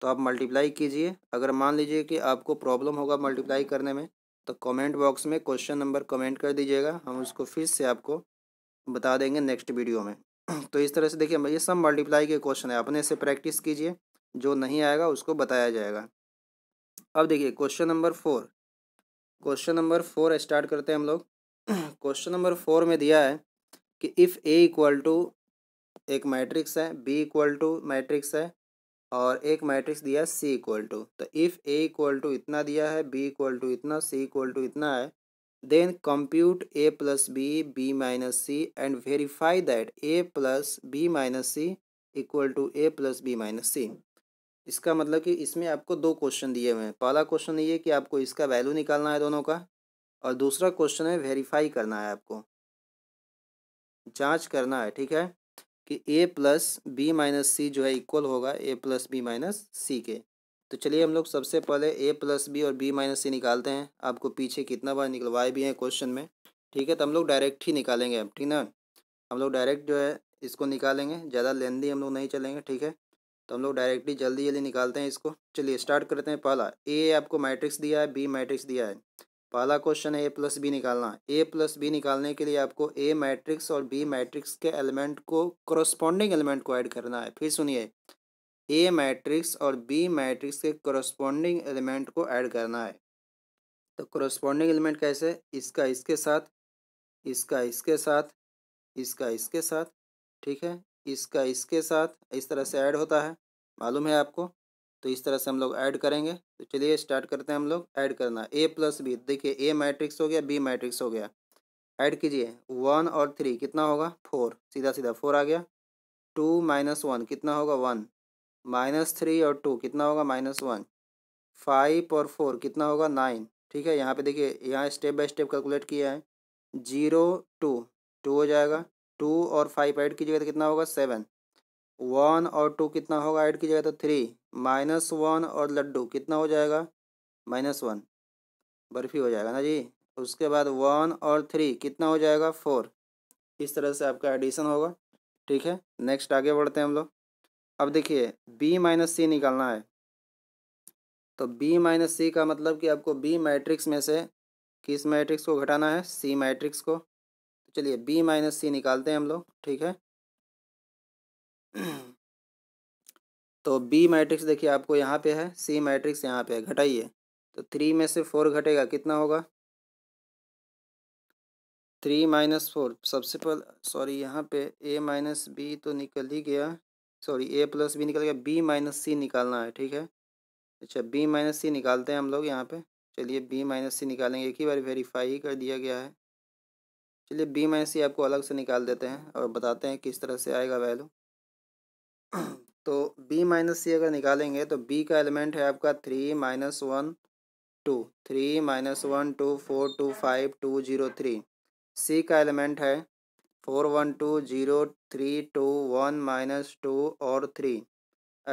Speaker 1: तो आप मल्टीप्लाई कीजिए अगर मान लीजिए कि आपको प्रॉब्लम होगा मल्टीप्लाई करने में तो कमेंट बॉक्स में क्वेश्चन नंबर कमेंट कर दीजिएगा हम उसको फिर से आपको बता देंगे नेक्स्ट वीडियो में तो इस तरह से देखिए ये सब मल्टीप्लाई के क्वेश्चन है अपने से प्रैक्टिस कीजिए जो नहीं आएगा उसको बताया जाएगा अब देखिए question number four question number four start करते हैं हम लोग क्वेश्चन नंबर फोर में दिया है कि इफ़ ए इक्वल टू एक मैट्रिक्स है बी इक्वल टू मैट्रिक्स है और एक मैट्रिक्स दिया है सी इक्वल टू तो इफ़ ए इक्वल टू इतना दिया है बी इक्वल टू इतना सी इक्वल टू इतना है then compute A plus B B minus C and verify that A plus B minus C equal to A plus B minus C इसका मतलब कि इसमें आपको दो क्वेश्चन दिए हुए हैं पहला क्वेश्चन ये कि आपको इसका वैल्यू निकालना है दोनों का और दूसरा क्वेश्चन है वेरीफाई करना है आपको जांच करना है ठीक है कि A plus B minus C जो है इक्वल होगा A plus B minus C के तो चलिए हम लोग सबसे पहले ए प्लस बी और बी माइनस सी निकालते हैं आपको पीछे कितना बार निकलवाए भी हैं क्वेश्चन में ठीक है तो हम लोग डायरेक्ट ही निकालेंगे अब ठीक ना हम लोग डायरेक्ट जो है इसको निकालेंगे ज़्यादा लेंदी हम लोग नहीं चलेंगे ठीक है तो हम लोग डायरेक्टली जल्दी जल्दी निकालते हैं इसको चलिए स्टार्ट करते हैं पहला ए आपको मैट्रिक्स दिया है बी मैट्रिक्स दिया है पहला क्वेश्चन है ए प्लस बी निकालना ए प्लस बी निकालने के लिए आपको ए मैट्रिक्स और बी मैट्रिक्स के एलिमेंट को कॉरस्पॉन्डिंग एलिमेंट को ऐड करना है फिर सुनिए ए मैट्रिक्स और बी मैट्रिक्स के कॉरस्पॉन्डिंग एलिमेंट को ऐड करना है तो कॉरस्पॉन्डिंग एलिमेंट कैसे इसका इसके साथ इसका इसके साथ इसका इसके साथ ठीक है इसका इसके साथ इस तरह से ऐड होता है मालूम है आपको तो इस तरह से हम लोग ऐड करेंगे तो चलिए स्टार्ट करते हैं हम लोग ऐड करना ए प्लस बी देखिए ए मैट्रिक्स हो गया बी मैट्रिक्स हो गया ऐड कीजिए वन और थ्री कितना होगा फोर सीधा सीधा फोर आ गया टू माइनस वन कितना होगा वन माइनस थ्री और टू कितना होगा माइनस वन फाइव और फोर कितना होगा नाइन ठीक है यहाँ पे देखिए यहाँ स्टेप बाय स्टेप कैलकुलेट किया है जीरो टू टू हो जाएगा टू और फाइव ऐड कीजिएगा तो कितना होगा सेवन वन और टू कितना होगा ऐड कीजिएगा तो थ्री माइनस वन और लड्डू कितना हो जाएगा माइनस वन बर्फ़ी हो जाएगा ना जी उसके बाद वन और थ्री कितना हो जाएगा फोर इस तरह से आपका एडिशन होगा ठीक है नेक्स्ट आगे बढ़ते हैं हम लोग अब देखिए बी माइनस सी निकालना है तो बी माइनस सी का मतलब कि आपको बी मैट्रिक्स में से किस मैट्रिक्स को घटाना है सी मैट्रिक्स को चलिए बी माइनस सी निकालते हैं हम लोग ठीक है तो बी मैट्रिक्स देखिए आपको यहाँ पे है सी मैट्रिक्स यहाँ पे है घटाइए तो थ्री में से फोर घटेगा कितना होगा थ्री माइनस फोर सबसे पहले सॉरी यहाँ पे ए माइनस बी तो निकल ही गया सॉरी ए प्लस बी निकल गया बी माइनस सी निकालना है ठीक है अच्छा बी माइनस सी निकालते हैं हम लोग यहाँ पे चलिए बी माइनस सी निकालेंगे एक ही बार वेरीफाई ही कर दिया गया है चलिए बी माइनस सी आपको अलग से निकाल देते हैं और बताते हैं किस तरह से आएगा वैल्यू तो बी माइनस सी अगर निकालेंगे तो बी का एलिमेंट है आपका three minus one two three minus one two four two five two zero three C का एलिमेंट है four one two zero three two one minus two और थ्री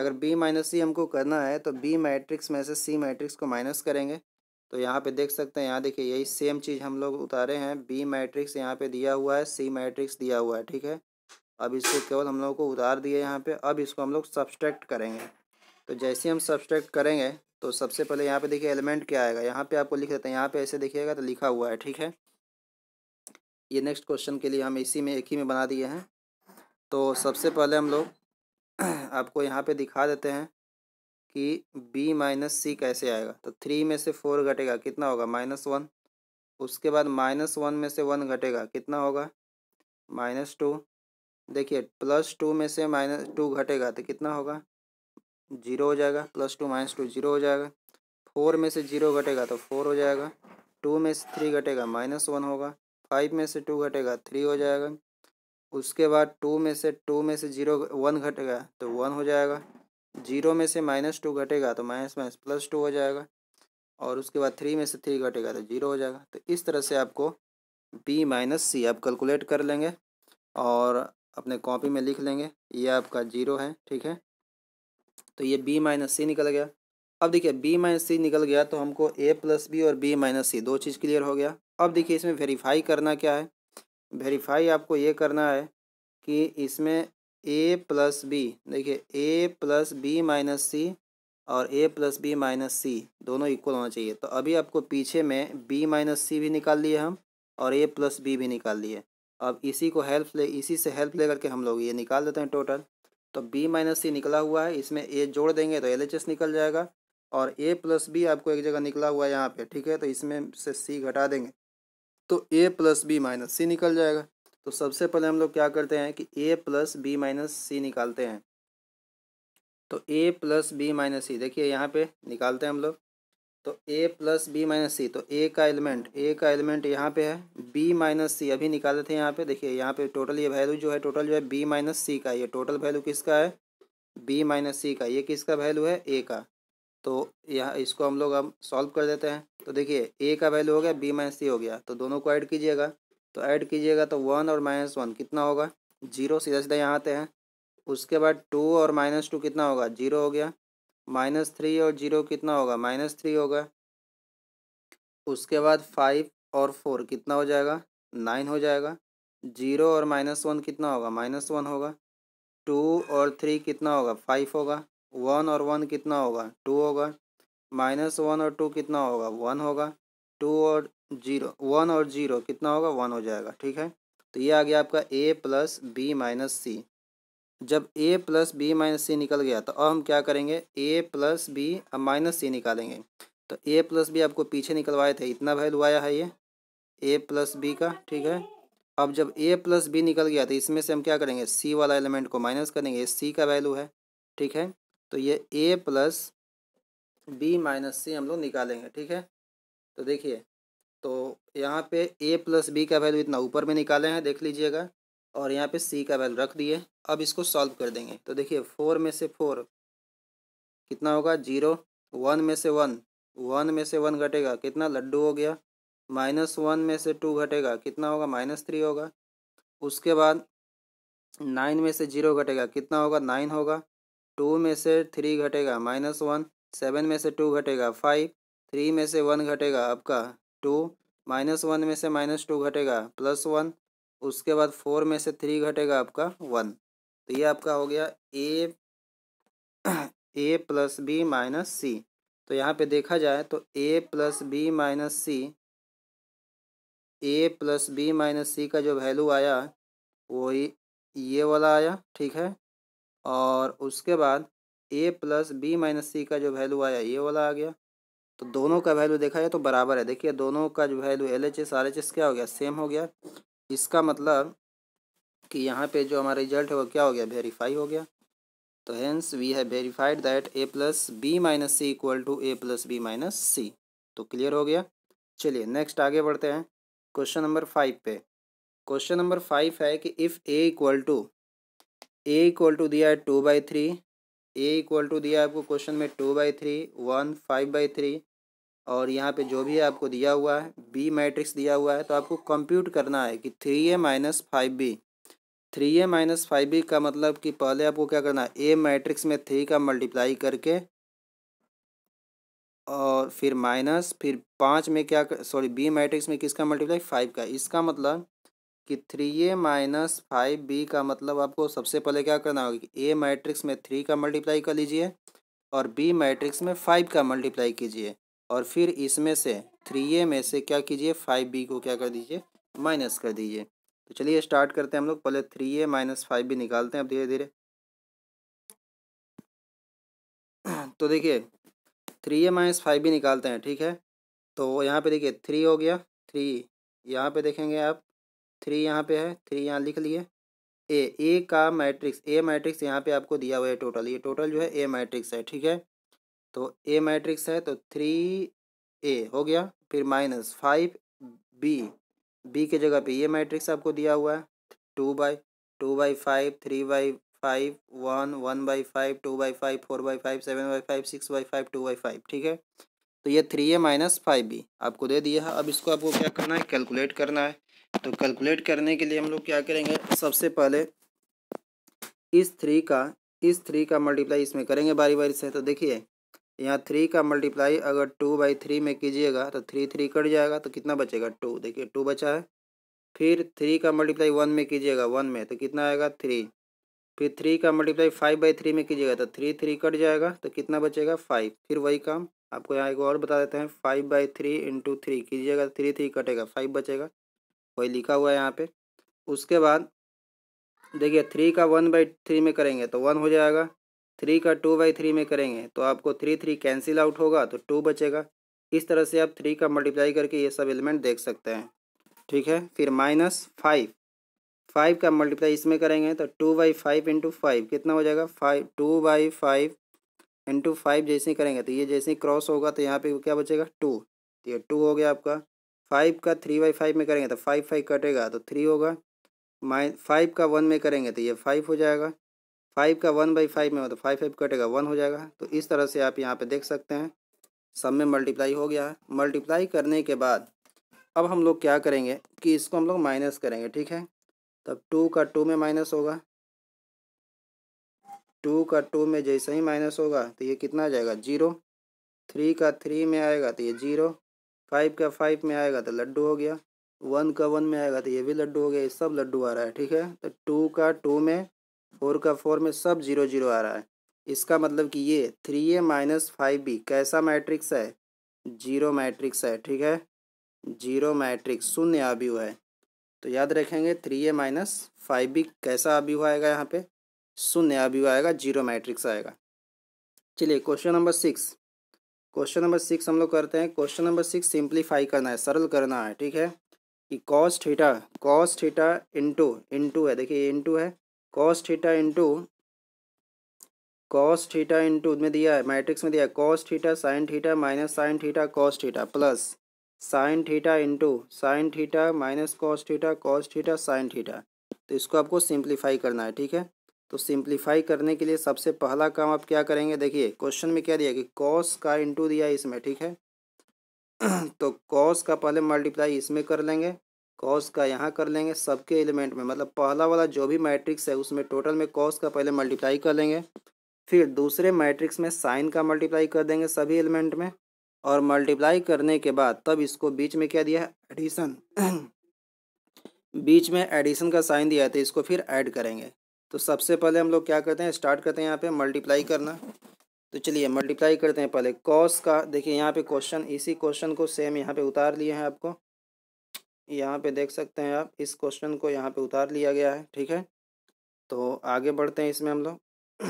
Speaker 1: अगर बी माइनस सी हमको करना है तो बी मैट्रिक्स में से सी मैट्रिक्स को माइनस करेंगे तो यहाँ पे देख सकते हैं यहाँ देखिए यही सेम चीज़ हम लोग उतारे हैं बी मैट्रिक्स यहाँ पे दिया हुआ है सी मैट्रिक्स दिया हुआ है ठीक है अब इसको केवल हम लोगों को उतार दिए यहाँ पे अब इसको हम लोग सब्सट्रैक्ट करेंगे तो जैसे हम सब्सट्रैक्ट करेंगे तो सबसे पहले यहाँ पे देखिए एलिमेंट क्या आएगा यहाँ पे आपको लिख देते हैं यहाँ पे ऐसे देखिएगा तो लिखा हुआ है ठीक है ये नेक्स्ट क्वेश्चन के लिए हम इसी में एक ही में बना दिए हैं तो सबसे पहले हम लोग आपको यहाँ पे दिखा देते हैं कि बी माइनस सी कैसे आएगा तो थ्री में से फोर घटेगा कितना होगा माइनस वन उसके बाद माइनस वन में से वन घटेगा कितना होगा माइनस टू देखिए प्लस टू में से माइनस टू घटेगा तो कितना होगा जीरो हो जाएगा plus two minus two zero हो जाएगा फोर में से जीरो घटेगा तो फोर हो जाएगा टू में से थ्री घटेगा माइनस वन होगा फाइव में से टू घटेगा थ्री हो जाएगा उसके बाद टू में से टू में से जीरो वन घटेगा तो वन हो जाएगा जीरो में से माइनस टू घटेगा तो माइनस माइनस प्लस टू हो जाएगा और उसके बाद थ्री में से थ्री घटेगा तो जीरो हो जाएगा तो इस तरह से आपको बी माइनस सी आप कैलकुलेट कर लेंगे और अपने कॉपी में लिख लेंगे ये आपका जीरो है ठीक है तो ये बी माइनस सी निकल गया अब देखिए बी माइनस सी निकल गया तो हमको ए प्लस बी और बी माइनस सी दो चीज़ क्लियर हो गया अब देखिए इसमें वेरीफाई करना क्या है वेरीफाई आपको ये करना है कि इसमें ए प्लस बी देखिए A plus B minus C और A plus B minus C दोनों इक्वल होना चाहिए तो अभी आपको पीछे में बी माइनस सी भी निकाल लिए हम और ए प्लस बी भी निकाल लिए अब इसी को हेल्प ले इसी से हेल्प ले करके हम लोग ये निकाल देते हैं टोटल तो बी माइनस सी निकला हुआ है इसमें ए जोड़ देंगे तो एल एच एस निकल जाएगा और ए प्लस बी आपको एक जगह निकला हुआ है यहाँ पे ठीक है तो इसमें से सी घटा देंगे तो A plus B minus C निकल जाएगा तो सबसे पहले हम लोग क्या करते हैं कि A plus B minus C निकालते हैं तो A plus B minus C देखिए यहाँ पे निकालते हैं हम लोग तो A plus B minus C तो ए का एलिमेंट ए का एलिमेंट यहाँ पे है बी माइनस सी अभी निकाले थे यहाँ पे देखिए यहाँ पे टोटल ये वैल्यू जो है टोटल जो है बी माइनस सी का ये टोटल वैल्यू किसका है बी माइनस सी का ये किसका वैल्यू है ए का तो यहाँ इसको हम लोग अब सॉल्व कर देते हैं तो देखिए ए का वैल्यू हो गया बी माइनस सी हो गया तो दोनों को ऐड कीजिएगा तो ऐड कीजिएगा तो वन और माइनस वन कितना होगा जीरो सीधा सीधा यहाँ आते हैं उसके बाद टू और माइनस टू कितना होगा जीरो हो गया माइनस थ्री और जीरो कितना होगा माइनस थ्री होगा उसके बाद फाइव और फोर कितना हो जाएगा नाइन हो जाएगा जीरो और माइनस वन कितना होगा माइनस वन होगा टू और थ्री कितना होगा फाइव होगा वन और वन कितना होगा टू होगा माइनस वन और टू कितना होगा वन होगा टू और जीरो वन और जीरो कितना होगा वन हो जाएगा ठीक है तो ये आ गया आपका A plus B minus C जब A plus B minus C निकल गया तो अब हम क्या करेंगे ए प्लस बी अब माइनस सी निकालेंगे तो ए प्लस बी आपको पीछे निकलवाए थे इतना वैल्यू आया है ये ए प्लस बी का ठीक है अब जब ए प्लस बी निकल गया तो इसमें से हम क्या करेंगे सी वाला एलिमेंट को माइनस करेंगे सी का वैल्यू है ठीक है तो ये A plus B minus C हम लोग निकालेंगे ठीक है तो देखिए तो यहाँ पे ए प्लस बी का वैल्यू इतना ऊपर में निकाले हैं देख लीजिएगा और यहाँ पे सी का वैल्यू रख दिए अब इसको सॉल्व कर देंगे तो देखिए फोर में से फोर कितना होगा जीरो वन में से वन वन में से वन घटेगा कितना लड्डू हो गया माइनस वन में से टू घटेगा कितना होगा माइनस थ्री होगा उसके बाद नाइन में से जीरो घटेगा कितना होगा नाइन होगा टू में से थ्री घटेगा माइनस वन सेवन में से टू घटेगा फाइव थ्री में से वन घटेगा आपका टू माइनस वन में से माइनस टू घटेगा प्लस वन उसके बाद फोर में से थ्री घटेगा आपका वन तो ये आपका हो गया A A plus B minus C तो यहाँ पे देखा जाए तो A plus B minus C A plus B minus C का जो वैल्यू आया वो ये वाला आया ठीक है और उसके बाद A plus B minus C का जो वैल्यू आया ये वाला आ गया तो दोनों का वैल्यू देखा जाए तो बराबर है देखिए दोनों का जो value L H S R H S क्या हो गया सेम हो गया इसका मतलब कि यहाँ पे जो हमारा रिजल्ट है वो क्या हो गया वेरीफाई हो गया तो hence we have verified that A plus B minus C equal to A plus B minus C तो क्लियर हो गया चलिए नेक्स्ट आगे बढ़ते हैं क्वेश्चन नंबर फाइव पे क्वेश्चन नंबर फाइव है कि if A equal to A equal to दिया है two by three A equal to दिया आपको क्वेश्चन में two by three one five by three और यहाँ पे जो भी आपको दिया हुआ है बी मैट्रिक्स दिया हुआ है तो आपको कंप्यूट करना है कि three A minus five B three A minus five B का मतलब कि पहले आपको क्या करना है ए मैट्रिक्स में थ्री का मल्टीप्लाई करके और फिर माइनस फिर पाँच में क्या सॉरी बी मैट्रिक्स में किसका मल्टीप्लाई फाइव का इसका मतलब कि three A minus five B का मतलब आपको सबसे पहले क्या करना होगा कि ए मैट्रिक्स में थ्री का मल्टीप्लाई कर लीजिए और बी मैट्रिक्स में फाइव का मल्टीप्लाई कीजिए और फिर इसमें से थ्री ए में से क्या कीजिए फाइव बी को क्या कर दीजिए माइनस कर दीजिए तो चलिए स्टार्ट करते हैं हम लोग पहले three A minus five B निकालते हैं अब धीरे धीरे तो देखिए थ्री ए माइनस फाइव भी निकालते हैं ठीक है तो यहाँ पे देखिए थ्री हो गया थ्री यहाँ पे देखेंगे आप थ्री यहाँ पे है थ्री यहाँ लिख लिए ए ए का मैट्रिक्स ए मैट्रिक्स यहाँ पे आपको दिया हुआ है टोटल ये टोटल जो है ए मैट्रिक्स है ठीक है तो ए मैट्रिक्स है तो थ्री ए हो गया फिर माइनस फाइव बी बी के जगह पे ये मैट्रिक्स आपको दिया हुआ है two by two by five three by five one one by five two by five four by five seven by five six by five two by five ठीक है तो ये three A minus five B आपको दे दिया है अब इसको आपको क्या करना है कैलकुलेट करना है तो कैलकुलेट करने के लिए हम लोग क्या करेंगे सबसे पहले इस थ्री का इस थ्री का मल्टीप्लाई इसमें करेंगे बारी बारी से तो देखिए यहाँ थ्री का मल्टीप्लाई अगर टू बाई थ्री में कीजिएगा तो थ्री थ्री कट जाएगा तो कितना बचेगा टू देखिए टू बचा है फिर थ्री का मल्टीप्लाई वन में कीजिएगा वन में तो कितना आएगा थ्री फिर थ्री का मल्टीप्लाई फाइव बाई थ्री में कीजिएगा तो थ्री थ्री कट जाएगा तो कितना बचेगा फाइव फिर वही काम आपको यहाँ एक और बता देते हैं five by three into three कीजिएगा थ्री थ्री कटेगा फाइव बचेगा वही लिखा हुआ है यहाँ पे उसके बाद देखिए थ्री का वन बाई थ्री में करेंगे तो वन हो जाएगा थ्री का टू बाई थ्री में करेंगे तो आपको थ्री थ्री कैंसिल आउट होगा तो टू बचेगा इस तरह से आप थ्री का मल्टीप्लाई करके ये सब एलिमेंट देख सकते हैं ठीक है फिर माइनस फाइव फाइव का मल्टीप्लाई इसमें करेंगे तो two by five into five कितना हो जाएगा five two by five into five जैसे ही करेंगे तो ये जैसे ही क्रॉस होगा तो यहाँ पे क्या बचेगा टू तो ये टू हो गया आपका फाइव का थ्री बाई फाइव में करेंगे तो फाइव फाइव कटेगा तो थ्री होगा माइन फाइव का वन में करेंगे तो ये फाइव हो जाएगा फाइव का वन बाई फाइव में हो तो फाइव फाइव कटेगा वन हो जाएगा तो इस तरह से आप यहाँ पे देख सकते हैं सब में मल्टीप्लाई हो गया है मल्टीप्लाई करने के बाद अब हम लोग क्या करेंगे कि इसको हम लोग माइनस करेंगे ठीक है तब टू का टू में माइनस होगा टू का टू में जैसे ही माइनस होगा तो ये कितना आ जाएगा जीरो थ्री का थ्री में आएगा तो ये जीरो फाइव का फाइव में आएगा तो लड्डू हो गया वन का वन में आएगा तो ये भी लड्डू हो गया ये सब लड्डू आ रहा है ठीक है तो टू का टू में फोर का फोर में सब जीरो जीरो आ रहा है इसका मतलब कि ये three A minus five B कैसा मैट्रिक्स है जीरो मैट्रिक्स है ठीक है जीरो मैट्रिक्स शून्य हुआ है तो याद रखेंगे three A minus five B कैसा हुआ आएगा यहाँ पे शून्य हुआ आएगा जीरो मैट्रिक्स आएगा चलिए question number six question number six हम लोग करते हैं क्वेश्चन नंबर सिक्स सिंप्लीफाई करना है सरल करना है ठीक है कि cos theta cos theta into into है देखिए इंटू है cos theta into cos theta into में दिया है मैट्रिक्स में दिया है cos theta sine theta minus sine theta cos theta plus sine theta into sine theta minus cos theta cos theta sine theta तो इसको आपको सिंप्लीफाई करना है ठीक है तो सिंप्लीफाई करने के लिए सबसे पहला काम आप क्या करेंगे देखिए क्वेश्चन में क्या दिया कि कॉस का इंटू दिया इसमें ठीक है तो कॉस का पहले मल्टीप्लाई इसमें कर लेंगे कॉस का यहाँ कर लेंगे सबके एलिमेंट में मतलब पहला वाला जो भी मैट्रिक्स है उसमें टोटल में कॉस का पहले मल्टीप्लाई कर लेंगे फिर दूसरे मैट्रिक्स में साइन का मल्टीप्लाई कर देंगे सभी एलिमेंट में और मल्टीप्लाई करने के बाद तब इसको बीच में क्या दिया है एडिशन बीच में एडिशन का साइन दिया है तो इसको फिर ऐड करेंगे तो सबसे पहले हम लोग क्या करते हैं स्टार्ट करते हैं यहाँ पे मल्टीप्लाई करना तो चलिए मल्टीप्लाई करते हैं पहले कॉस का देखिए यहाँ पे क्वेश्चन इसी क्वेश्चन को सेम यहाँ पे उतार लिए हैं आपको यहाँ पे देख सकते हैं आप इस क्वेश्चन को यहाँ पे उतार लिया गया है ठीक है तो आगे बढ़ते हैं इसमें हम लोग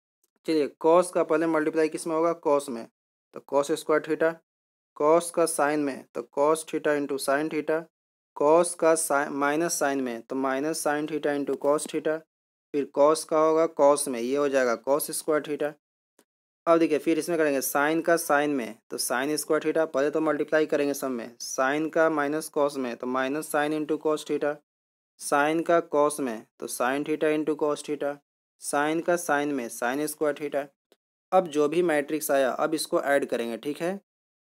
Speaker 1: चलिए कॉस का पहले मल्टीप्लाई किस में होगा कॉस में तो कॉस स्क्वायर ठीठा कॉस का साइन में तो cos theta into sine theta cos का साइन माइनस साइन में तो minus sine theta into cos theta फिर कॉस का होगा कॉस में ये हो जाएगा कॉस स्क्वायर थीटा अब देखिए फिर इसमें करेंगे साइन का साइन में तो साइन स्क्वायर थीटा पहले तो मल्टीप्लाई करेंगे सब में साइन का माइनस कॉस में तो minus sine into cos theta sine का कॉस में तो sine theta into cos theta sine का साइन में साइन स्क्वायर थीटा अब जो भी मैट्रिक्स आया अब इसको ऐड करेंगे ठीक है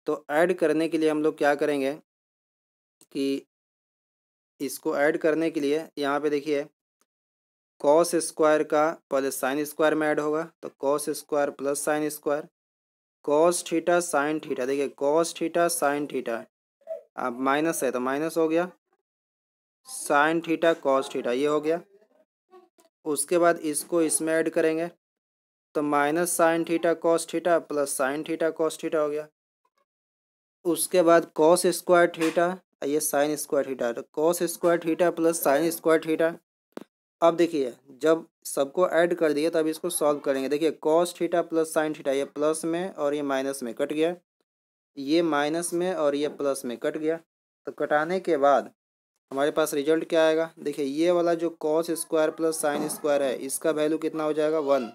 Speaker 1: तो ऐड करने के लिए हम लोग क्या करेंगे कि इसको ऐड करने के लिए यहाँ पे देखिए कॉस स्क्वायर का पहले साइन स्क्वायर में ऐड होगा तो cos square plus sine square cos theta sine theta देखिए कॉस ठीठा साइन ठीठा अब माइनस है तो माइनस हो गया साइन ठीठा कॉस ठीठा ये हो गया उसके बाद इसको इसमें ऐड करेंगे तो minus sine theta cos theta plus sine theta cos theta हो गया उसके बाद कॉस स्क्वायर ठीठा ये साइन स्क्वायर ठीठा तो cos square theta plus sine square theta अब देखिए जब सबको ऐड कर दिए तब इसको सॉल्व करेंगे देखिए cos theta plus sine theta ये प्लस में और ये माइनस में कट गया ये माइनस में और ये प्लस में कट गया तो कटाने के बाद हमारे पास रिजल्ट क्या आएगा देखिए ये वाला जो cos square plus sine square है इसका वैल्यू कितना हो जाएगा वन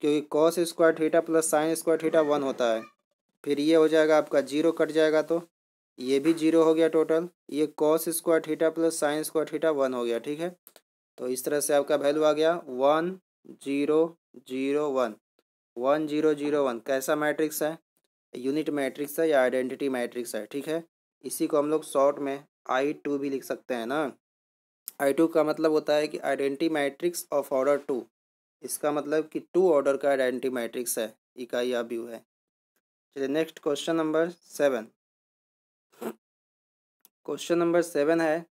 Speaker 1: क्योंकि cos square theta plus sine square theta one होता है फिर ये हो जाएगा आपका जीरो कट जाएगा तो ये भी जीरो हो गया टोटल ये cos square theta plus sine square theta one हो गया ठीक है तो इस तरह से आपका वैल्यू आ गया one zero zero one one zero zero one कैसा मैट्रिक्स है यूनिट मैट्रिक्स है या आइडेंटिटी मैट्रिक्स है ठीक है इसी को हम लोग शॉर्ट में आई टू भी लिख सकते हैं ना आई टू का मतलब होता है कि identity matrix of order two इसका मतलब कि टू ऑर्डर का आइडेंटिटी मैट्रिक्स है इकाई या व्यू है चलिए next question number seven question number seven है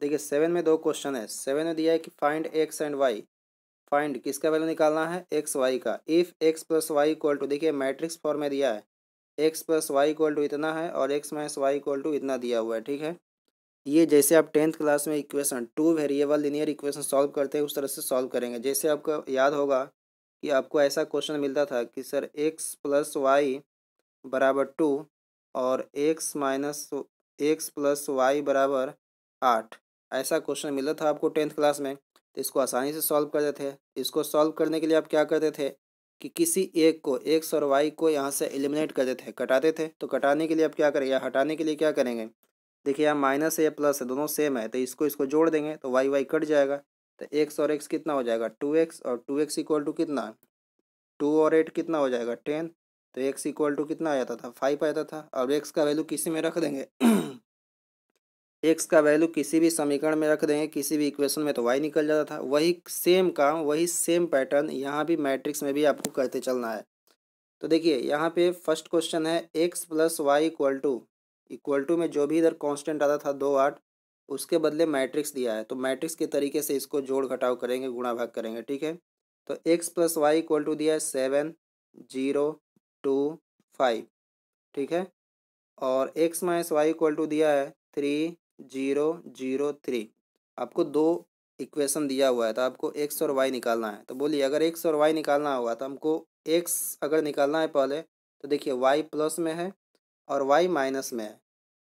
Speaker 1: देखिए सेवन में दो क्वेश्चन है सेवन में दिया है कि find X and Y find किसका वैल्यू निकालना है एक्स वाई का if X plus Y equal to देखिए मैट्रिक्स फॉर्म में दिया है X plus Y equal to इतना है और X minus Y equal to इतना दिया हुआ है ठीक है ये जैसे आप टेंथ क्लास में equation two variable linear equation solve करते हैं उस तरह से सॉल्व करेंगे जैसे आपको याद होगा कि आपको ऐसा क्वेश्चन मिलता था कि सर एक्स प्लस वाई बराबर टू और X minus X plus Y बराबर आठ ऐसा क्वेश्चन मिला था आपको टेंथ क्लास में तो इसको आसानी से सॉल्व कर देते इसको सॉल्व करने के लिए आप क्या करते थे कि किसी एक को एक और वाई को यहाँ से एलिमिनेट करते थे कटाते थे तो कटाने के लिए आप क्या करेंगे हटाने के लिए क्या करेंगे देखिए यहाँ माइनस है या प्लस है दोनों सेम है तो इसको इसको जोड़ देंगे तो वाई वाई कट जाएगा तो एक्स और एक्स कितना हो जाएगा टू एक्स और टू एक्स इक्वल टू कितना टू और एट कितना हो जाएगा टेन तो एक्स इक्वल टू कितना आ जाता था फाइव आ जाता था और एक्स का वैल्यू किसी में रख देंगे एक्स का वैल्यू किसी भी समीकरण में रख देंगे किसी भी इक्वेशन में तो वाई निकल जाता था वही सेम काम वही सेम पैटर्न यहाँ भी मैट्रिक्स में भी आपको करते चलना है तो देखिए यहाँ पे फर्स्ट क्वेश्चन है X plus Y equal to equal to में जो भी इधर कांस्टेंट आता था दो आठ उसके बदले मैट्रिक्स दिया है तो मैट्रिक्स के तरीके से इसको जोड़ घटाव करेंगे गुणा भाग करेंगे ठीक है तो X plus Y equal to दिया है सेवन जीरो टू फाइव ठीक है और X minus Y equal to दिया है थ्री जीरो जीरो थ्री आपको दो इक्वेशन दिया हुआ है तो आपको एक्स और वाई निकालना है तो बोलिए अगर एक्स और वाई निकालना होगा तो हमको एक्स अगर निकालना है पहले तो देखिए वाई प्लस में है और वाई माइनस में है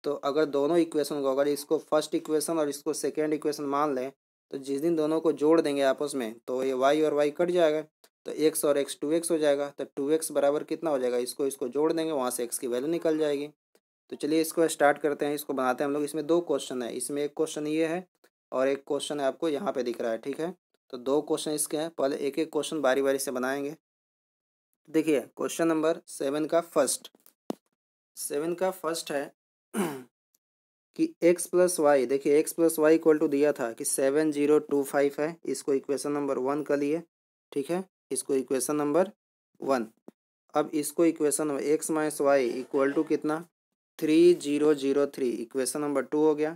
Speaker 1: तो अगर दोनों इक्वेशन को अगर इसको फर्स्ट इक्वेशन और इसको सेकेंड इक्वेशन मान लें तो जिस दिन दोनों को जोड़ देंगे आपस में तो ये वाई और वाई कट जाएगा तो एक्स और एक्स टू एक्स हो जाएगा तो टू एक्स बराबर कितना हो जाएगा इसको इसको जोड़ देंगे वहाँ से एक्स की वैल्यू निकल जाएगी तो चलिए इसको स्टार्ट करते हैं इसको बनाते हैं हम लोग इसमें दो क्वेश्चन है इसमें एक क्वेश्चन ये है और एक क्वेश्चन आपको यहाँ पे दिख रहा है ठीक है तो दो क्वेश्चन इसके हैं पहले एक एक क्वेश्चन बारी बारी से बनाएंगे देखिए क्वेश्चन नंबर सेवन का फर्स्ट सेवन का फर्स्ट है कि एक्स प्लस वाई देखिए X plus Y equal to दिया था कि सेवन जीरो टू फाइव है इसको इक्वेशन नंबर वन का लिए ठीक है इसको इक्वेशन नंबर वन अब इसको equation X minus Y equal to कितना three zero zero three equation number two हो गया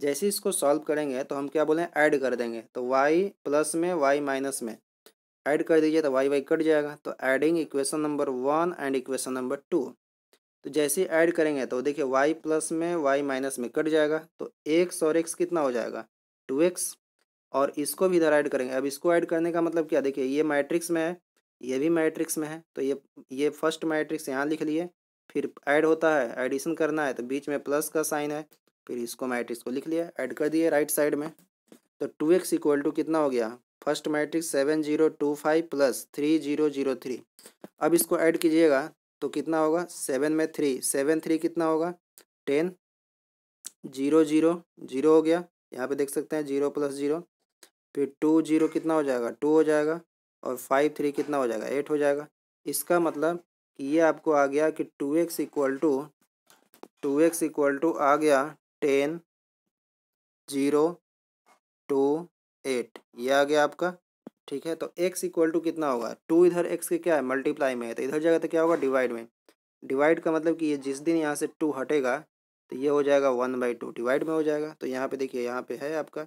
Speaker 1: जैसे इसको सॉल्व करेंगे तो हम क्या बोलें ऐड कर देंगे तो वाई प्लस में वाई माइनस में ऐड कर दीजिए तो वाई वाई कट जाएगा तो adding equation number one and equation number two तो जैसे ऐड करेंगे तो देखिए वाई प्लस में वाई माइनस में कट जाएगा तो एक्स और एक्स कितना हो जाएगा टू एक्स और इसको भी इधर ऐड करेंगे अब इसको ऐड करने का मतलब क्या देखिए ये मैट्रिक्स में है ये भी मैट्रिक्स में है तो ये ये फर्स्ट मैट्रिक्स यहाँ लिख लिए फिर ऐड होता है एडिशन करना है तो बीच में प्लस का साइन है फिर इसको मैट्रिक्स को लिख लिया ऐड कर दिए राइट साइड में तो टू एक्स इक्वल टू कितना हो गया first matrix seven zero two five plus three zero zero three अब इसको ऐड कीजिएगा तो कितना होगा सेवन में थ्री सेवन थ्री कितना होगा टेन जीरो जीरो जीरो हो गया यहाँ पे देख सकते हैं जीरो प्लस जीरो फिर टू जीरो कितना हो जाएगा टू हो जाएगा और फाइव थ्री कितना हो जाएगा एट हो जाएगा इसका मतलब कि ये आपको आ गया कि two X equal to two X equal to आ गया टेन जीरो टू एट ये आ गया आपका ठीक है तो एक्स इक्वल टू कितना होगा टू इधर एक्स के क्या है मल्टीप्लाई में है तो इधर जाएगा तो क्या होगा डिवाइड में डिवाइड का मतलब कि ये जिस दिन यहाँ से टू हटेगा तो ये हो जाएगा वन बाई टू डिवाइड में हो जाएगा तो यहाँ पे देखिए यहाँ पे है आपका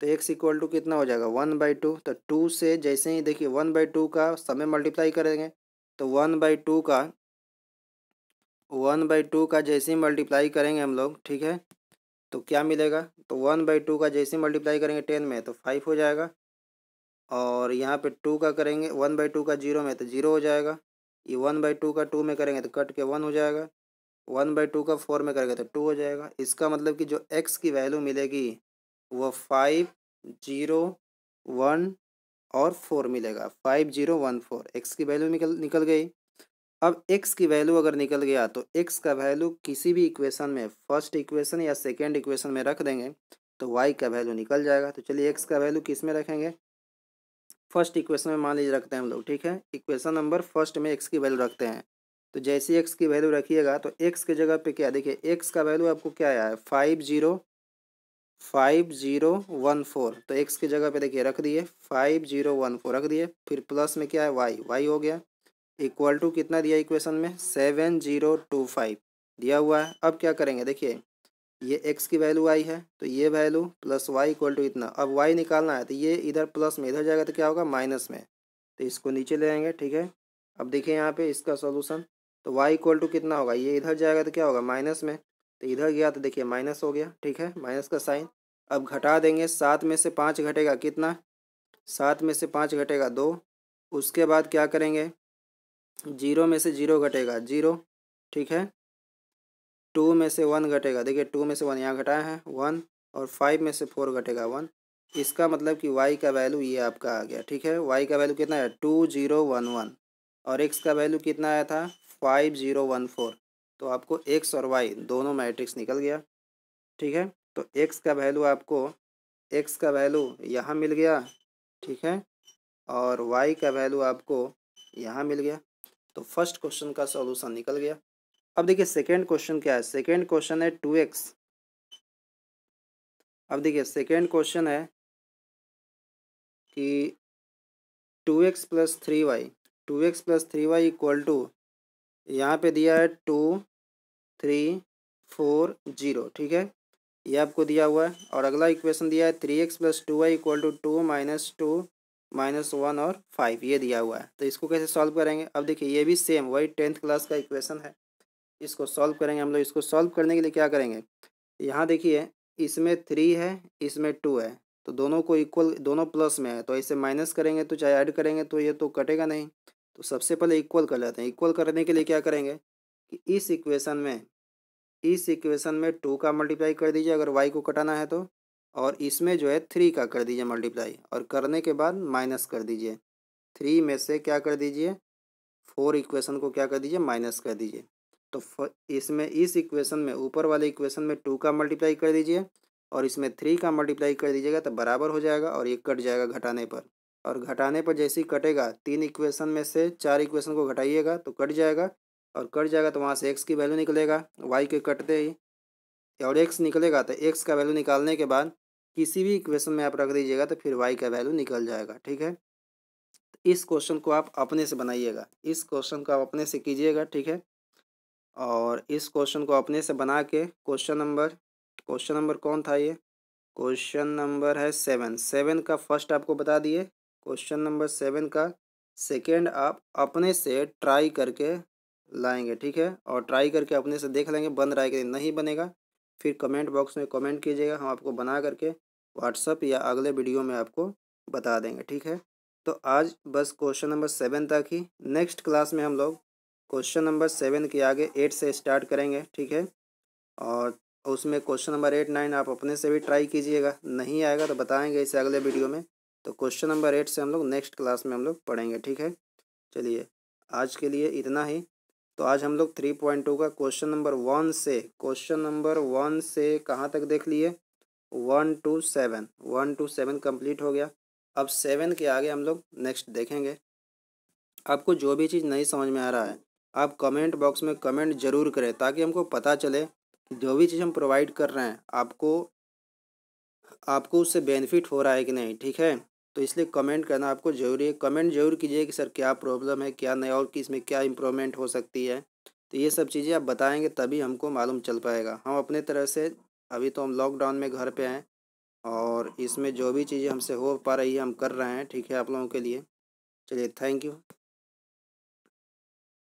Speaker 1: तो एक्स इक्वल टू कितना हो जाएगा वन बाई टू तो टू से जैसे ही देखिए वन बाई टू का समय मल्टीप्लाई करेंगे तो वन बाई टू का वन बाई टू का जैसे ही मल्टीप्लाई करेंगे हम लोग ठीक है तो क्या मिलेगा तो वन बाई टू का जैसे ही मल्टीप्लाई करेंगे टेन में तो फाइव हो जाएगा और यहाँ पे टू का करेंगे वन बाई टू का जीरो में तो जीरो हो जाएगा ये वन बाई टू का टू में करेंगे तो कट के वन हो जाएगा वन बाई टू का फोर में करेंगे तो टू हो जाएगा इसका मतलब कि जो एक्स की वैल्यू मिलेगी वो फाइव जीरो वन और फोर मिलेगा five zero one four x की वैल्यू निकल निकल गई अब एक्स की वैल्यू अगर निकल गया तो एक्स का वैल्यू किसी भी इक्वेशन में फर्स्ट इक्वेशन या सेकेंड इक्वेशन में रख देंगे तो वाई का वैल्यू निकल जाएगा तो चलिए एक्स का वैल्यू किस में रखेंगे फर्स्ट इक्वेशन में मान लीजिए रखते हैं हम लोग ठीक है इक्वेशन नंबर फर्स्ट में एक्स की वैल्यू रखते हैं तो जैसे एक्स की वैल्यू रखिएगा तो एक्स की जगह पे क्या देखिए एक्स का वैल्यू आपको क्या आया है five zero five zero one four तो एक्स की जगह पे देखिए रख दिए फाइव जीरो वन फोर रख दिए फिर प्लस में क्या है वाई वाई हो गया इक्वल टू कितना दिया इक्वेशन में सेवन जीरो टू फाइव दिया हुआ है अब क्या करेंगे देखिए ये एक्स की वैल्यू आई है तो ये value plus Y equal to इतना अब वाई निकालना है तो ये इधर प्लस में इधर जाएगा तो क्या होगा माइनस में तो इसको नीचे ले आएंगे ठीक है अब देखिए यहाँ पे इसका सोल्यूशन तो वाई इक्वल टू कितना होगा ये इधर जाएगा तो क्या होगा माइनस में तो इधर गया तो देखिए माइनस हो गया ठीक है माइनस का साइन अब घटा देंगे सात में से पाँच घटेगा कितना सात में से पाँच घटेगा दो उसके बाद क्या करेंगे जीरो में से जीरो घटेगा जीरो ठीक है टू में से वन घटेगा देखिए टू में से वन यहाँ घटाया है वन और फाइव में से फोर घटेगा वन इसका मतलब कि वाई का वैल्यू ये आपका आ गया ठीक है वाई का वैल्यू कितना है टू जीरो वन वन और एक्स का वैल्यू कितना आया था फाइव जीरो वन फोर तो आपको एक्स और वाई दोनों मैट्रिक्स निकल गया ठीक है तो एक्स का वैल्यू आपको एक्स का वैल्यू यहाँ मिल गया ठीक है और वाई का वैल्यू आपको यहाँ मिल गया तो फर्स्ट क्वेश्चन का सॉल्यूशन निकल गया अब देखिए सेकेंड क्वेश्चन क्या है सेकेंड क्वेश्चन है टू एक्स अब देखिए सेकेंड क्वेश्चन है कि two x plus three y two x plus three y equal to यहाँ पे दिया है टू थ्री फोर जीरो ठीक है ये आपको दिया हुआ है और अगला इक्वेशन दिया है three x plus two y equal to two minus two minus one और फाइव ये दिया हुआ है तो इसको कैसे सॉल्व करेंगे अब देखिए ये भी सेम वही टेंथ क्लास का इक्वेशन है इसको सॉल्व करेंगे हम लोग इसको सॉल्व करने के लिए क्या करेंगे यहाँ देखिए इसमें थ्री है इसमें टू है तो दोनों को इक्वल दोनों प्लस में है तो ऐसे माइनस करेंगे तो चाहे ऐड करेंगे तो ये तो कटेगा नहीं तो सबसे पहले इक्वल कर लेते हैं इक्वल करने के लिए क्या करेंगे कि इस इक्वेशन में इस इक्वेशन में टू का मल्टीप्लाई कर दीजिए अगर वाई को कटाना है तो और इसमें जो है थ्री का कर दीजिए मल्टीप्लाई और करने के बाद माइनस कर दीजिए थ्री में से क्या कर दीजिए फोर इक्वेशन को क्या कर दीजिए माइनस कर दीजिए तो इसमें इस इक्वेशन में ऊपर वाले इक्वेशन में टू का मल्टीप्लाई कर दीजिए और इसमें थ्री का मल्टीप्लाई कर दीजिएगा तो बराबर हो जाएगा और ये कट जाएगा घटाने पर और घटाने पर जैसे ही कटेगा तीन इक्वेशन में से चार इक्वेशन को घटाइएगा तो कट जाएगा और कट जाएगा तो वहाँ से एक्स की वैल्यू निकलेगा वाई के कटते ही और एक्स निकलेगा तो एक्स का वैल्यू निकालने के बाद किसी भी इक्वेशन में आप रख दीजिएगा तो फिर वाई का वैल्यू निकल जाएगा ठीक है तो इस क्वेश्चन को आप अपने से बनाइएगा इस क्वेश्चन को आप अपने से कीजिएगा ठीक है और इस क्वेश्चन को अपने से बना के क्वेश्चन नंबर क्वेश्चन नंबर कौन था ये क्वेश्चन नंबर है सेवन सेवन का फर्स्ट आपको बता दिए क्वेश्चन नंबर सेवन का सेकेंड आप अपने से ट्राई करके लाएंगे ठीक है और ट्राई करके अपने से देख लेंगे बन रहा है कि नहीं बनेगा फिर कमेंट बॉक्स में कमेंट कीजिएगा हम आपको बना करके व्हाट्सअप या अगले वीडियो में आपको बता देंगे ठीक है तो आज बस क्वेश्चन नंबर सेवन तक ही नेक्स्ट क्लास में हम लोग क्वेश्चन नंबर सेवन के आगे एट से स्टार्ट करेंगे ठीक है और उसमें क्वेश्चन नंबर एट नाइन आप अपने से भी ट्राई कीजिएगा नहीं आएगा तो बताएंगे इसे अगले वीडियो में तो क्वेश्चन नंबर एट से हम लोग नेक्स्ट क्लास में हम लोग पढ़ेंगे ठीक है चलिए आज के लिए इतना ही तो आज हम लोग थ्री पॉइंट टू का क्वेश्चन नंबर वन से क्वेश्चन नंबर वन से कहाँ तक देख लिए one two seven one two seven complete हो गया अब सेवन के आगे हम लोग नेक्स्ट देखेंगे आपको जो भी चीज़ नहीं समझ में आ रहा है आप कमेंट बॉक्स में कमेंट जरूर करें ताकि हमको पता चले कि जो भी चीज़ हम प्रोवाइड कर रहे हैं आपको आपको उससे बेनिफिट हो रहा है कि नहीं ठीक है तो इसलिए कमेंट करना आपको जरूरी है कमेंट जरूर कीजिए कि सर क्या प्रॉब्लम है क्या नहीं और किस में क्या इम्प्रूवमेंट हो सकती है तो ये सब चीज़ें आप बताएंगे तभी हमको मालूम चल पाएगा हम अपने तरह से अभी तो हम लॉकडाउन में घर पे हैं और इसमें जो भी चीज़ें हमसे हो पा रही है हम कर रहे हैं ठीक है आप लोगों के लिए चलिए थैंक यू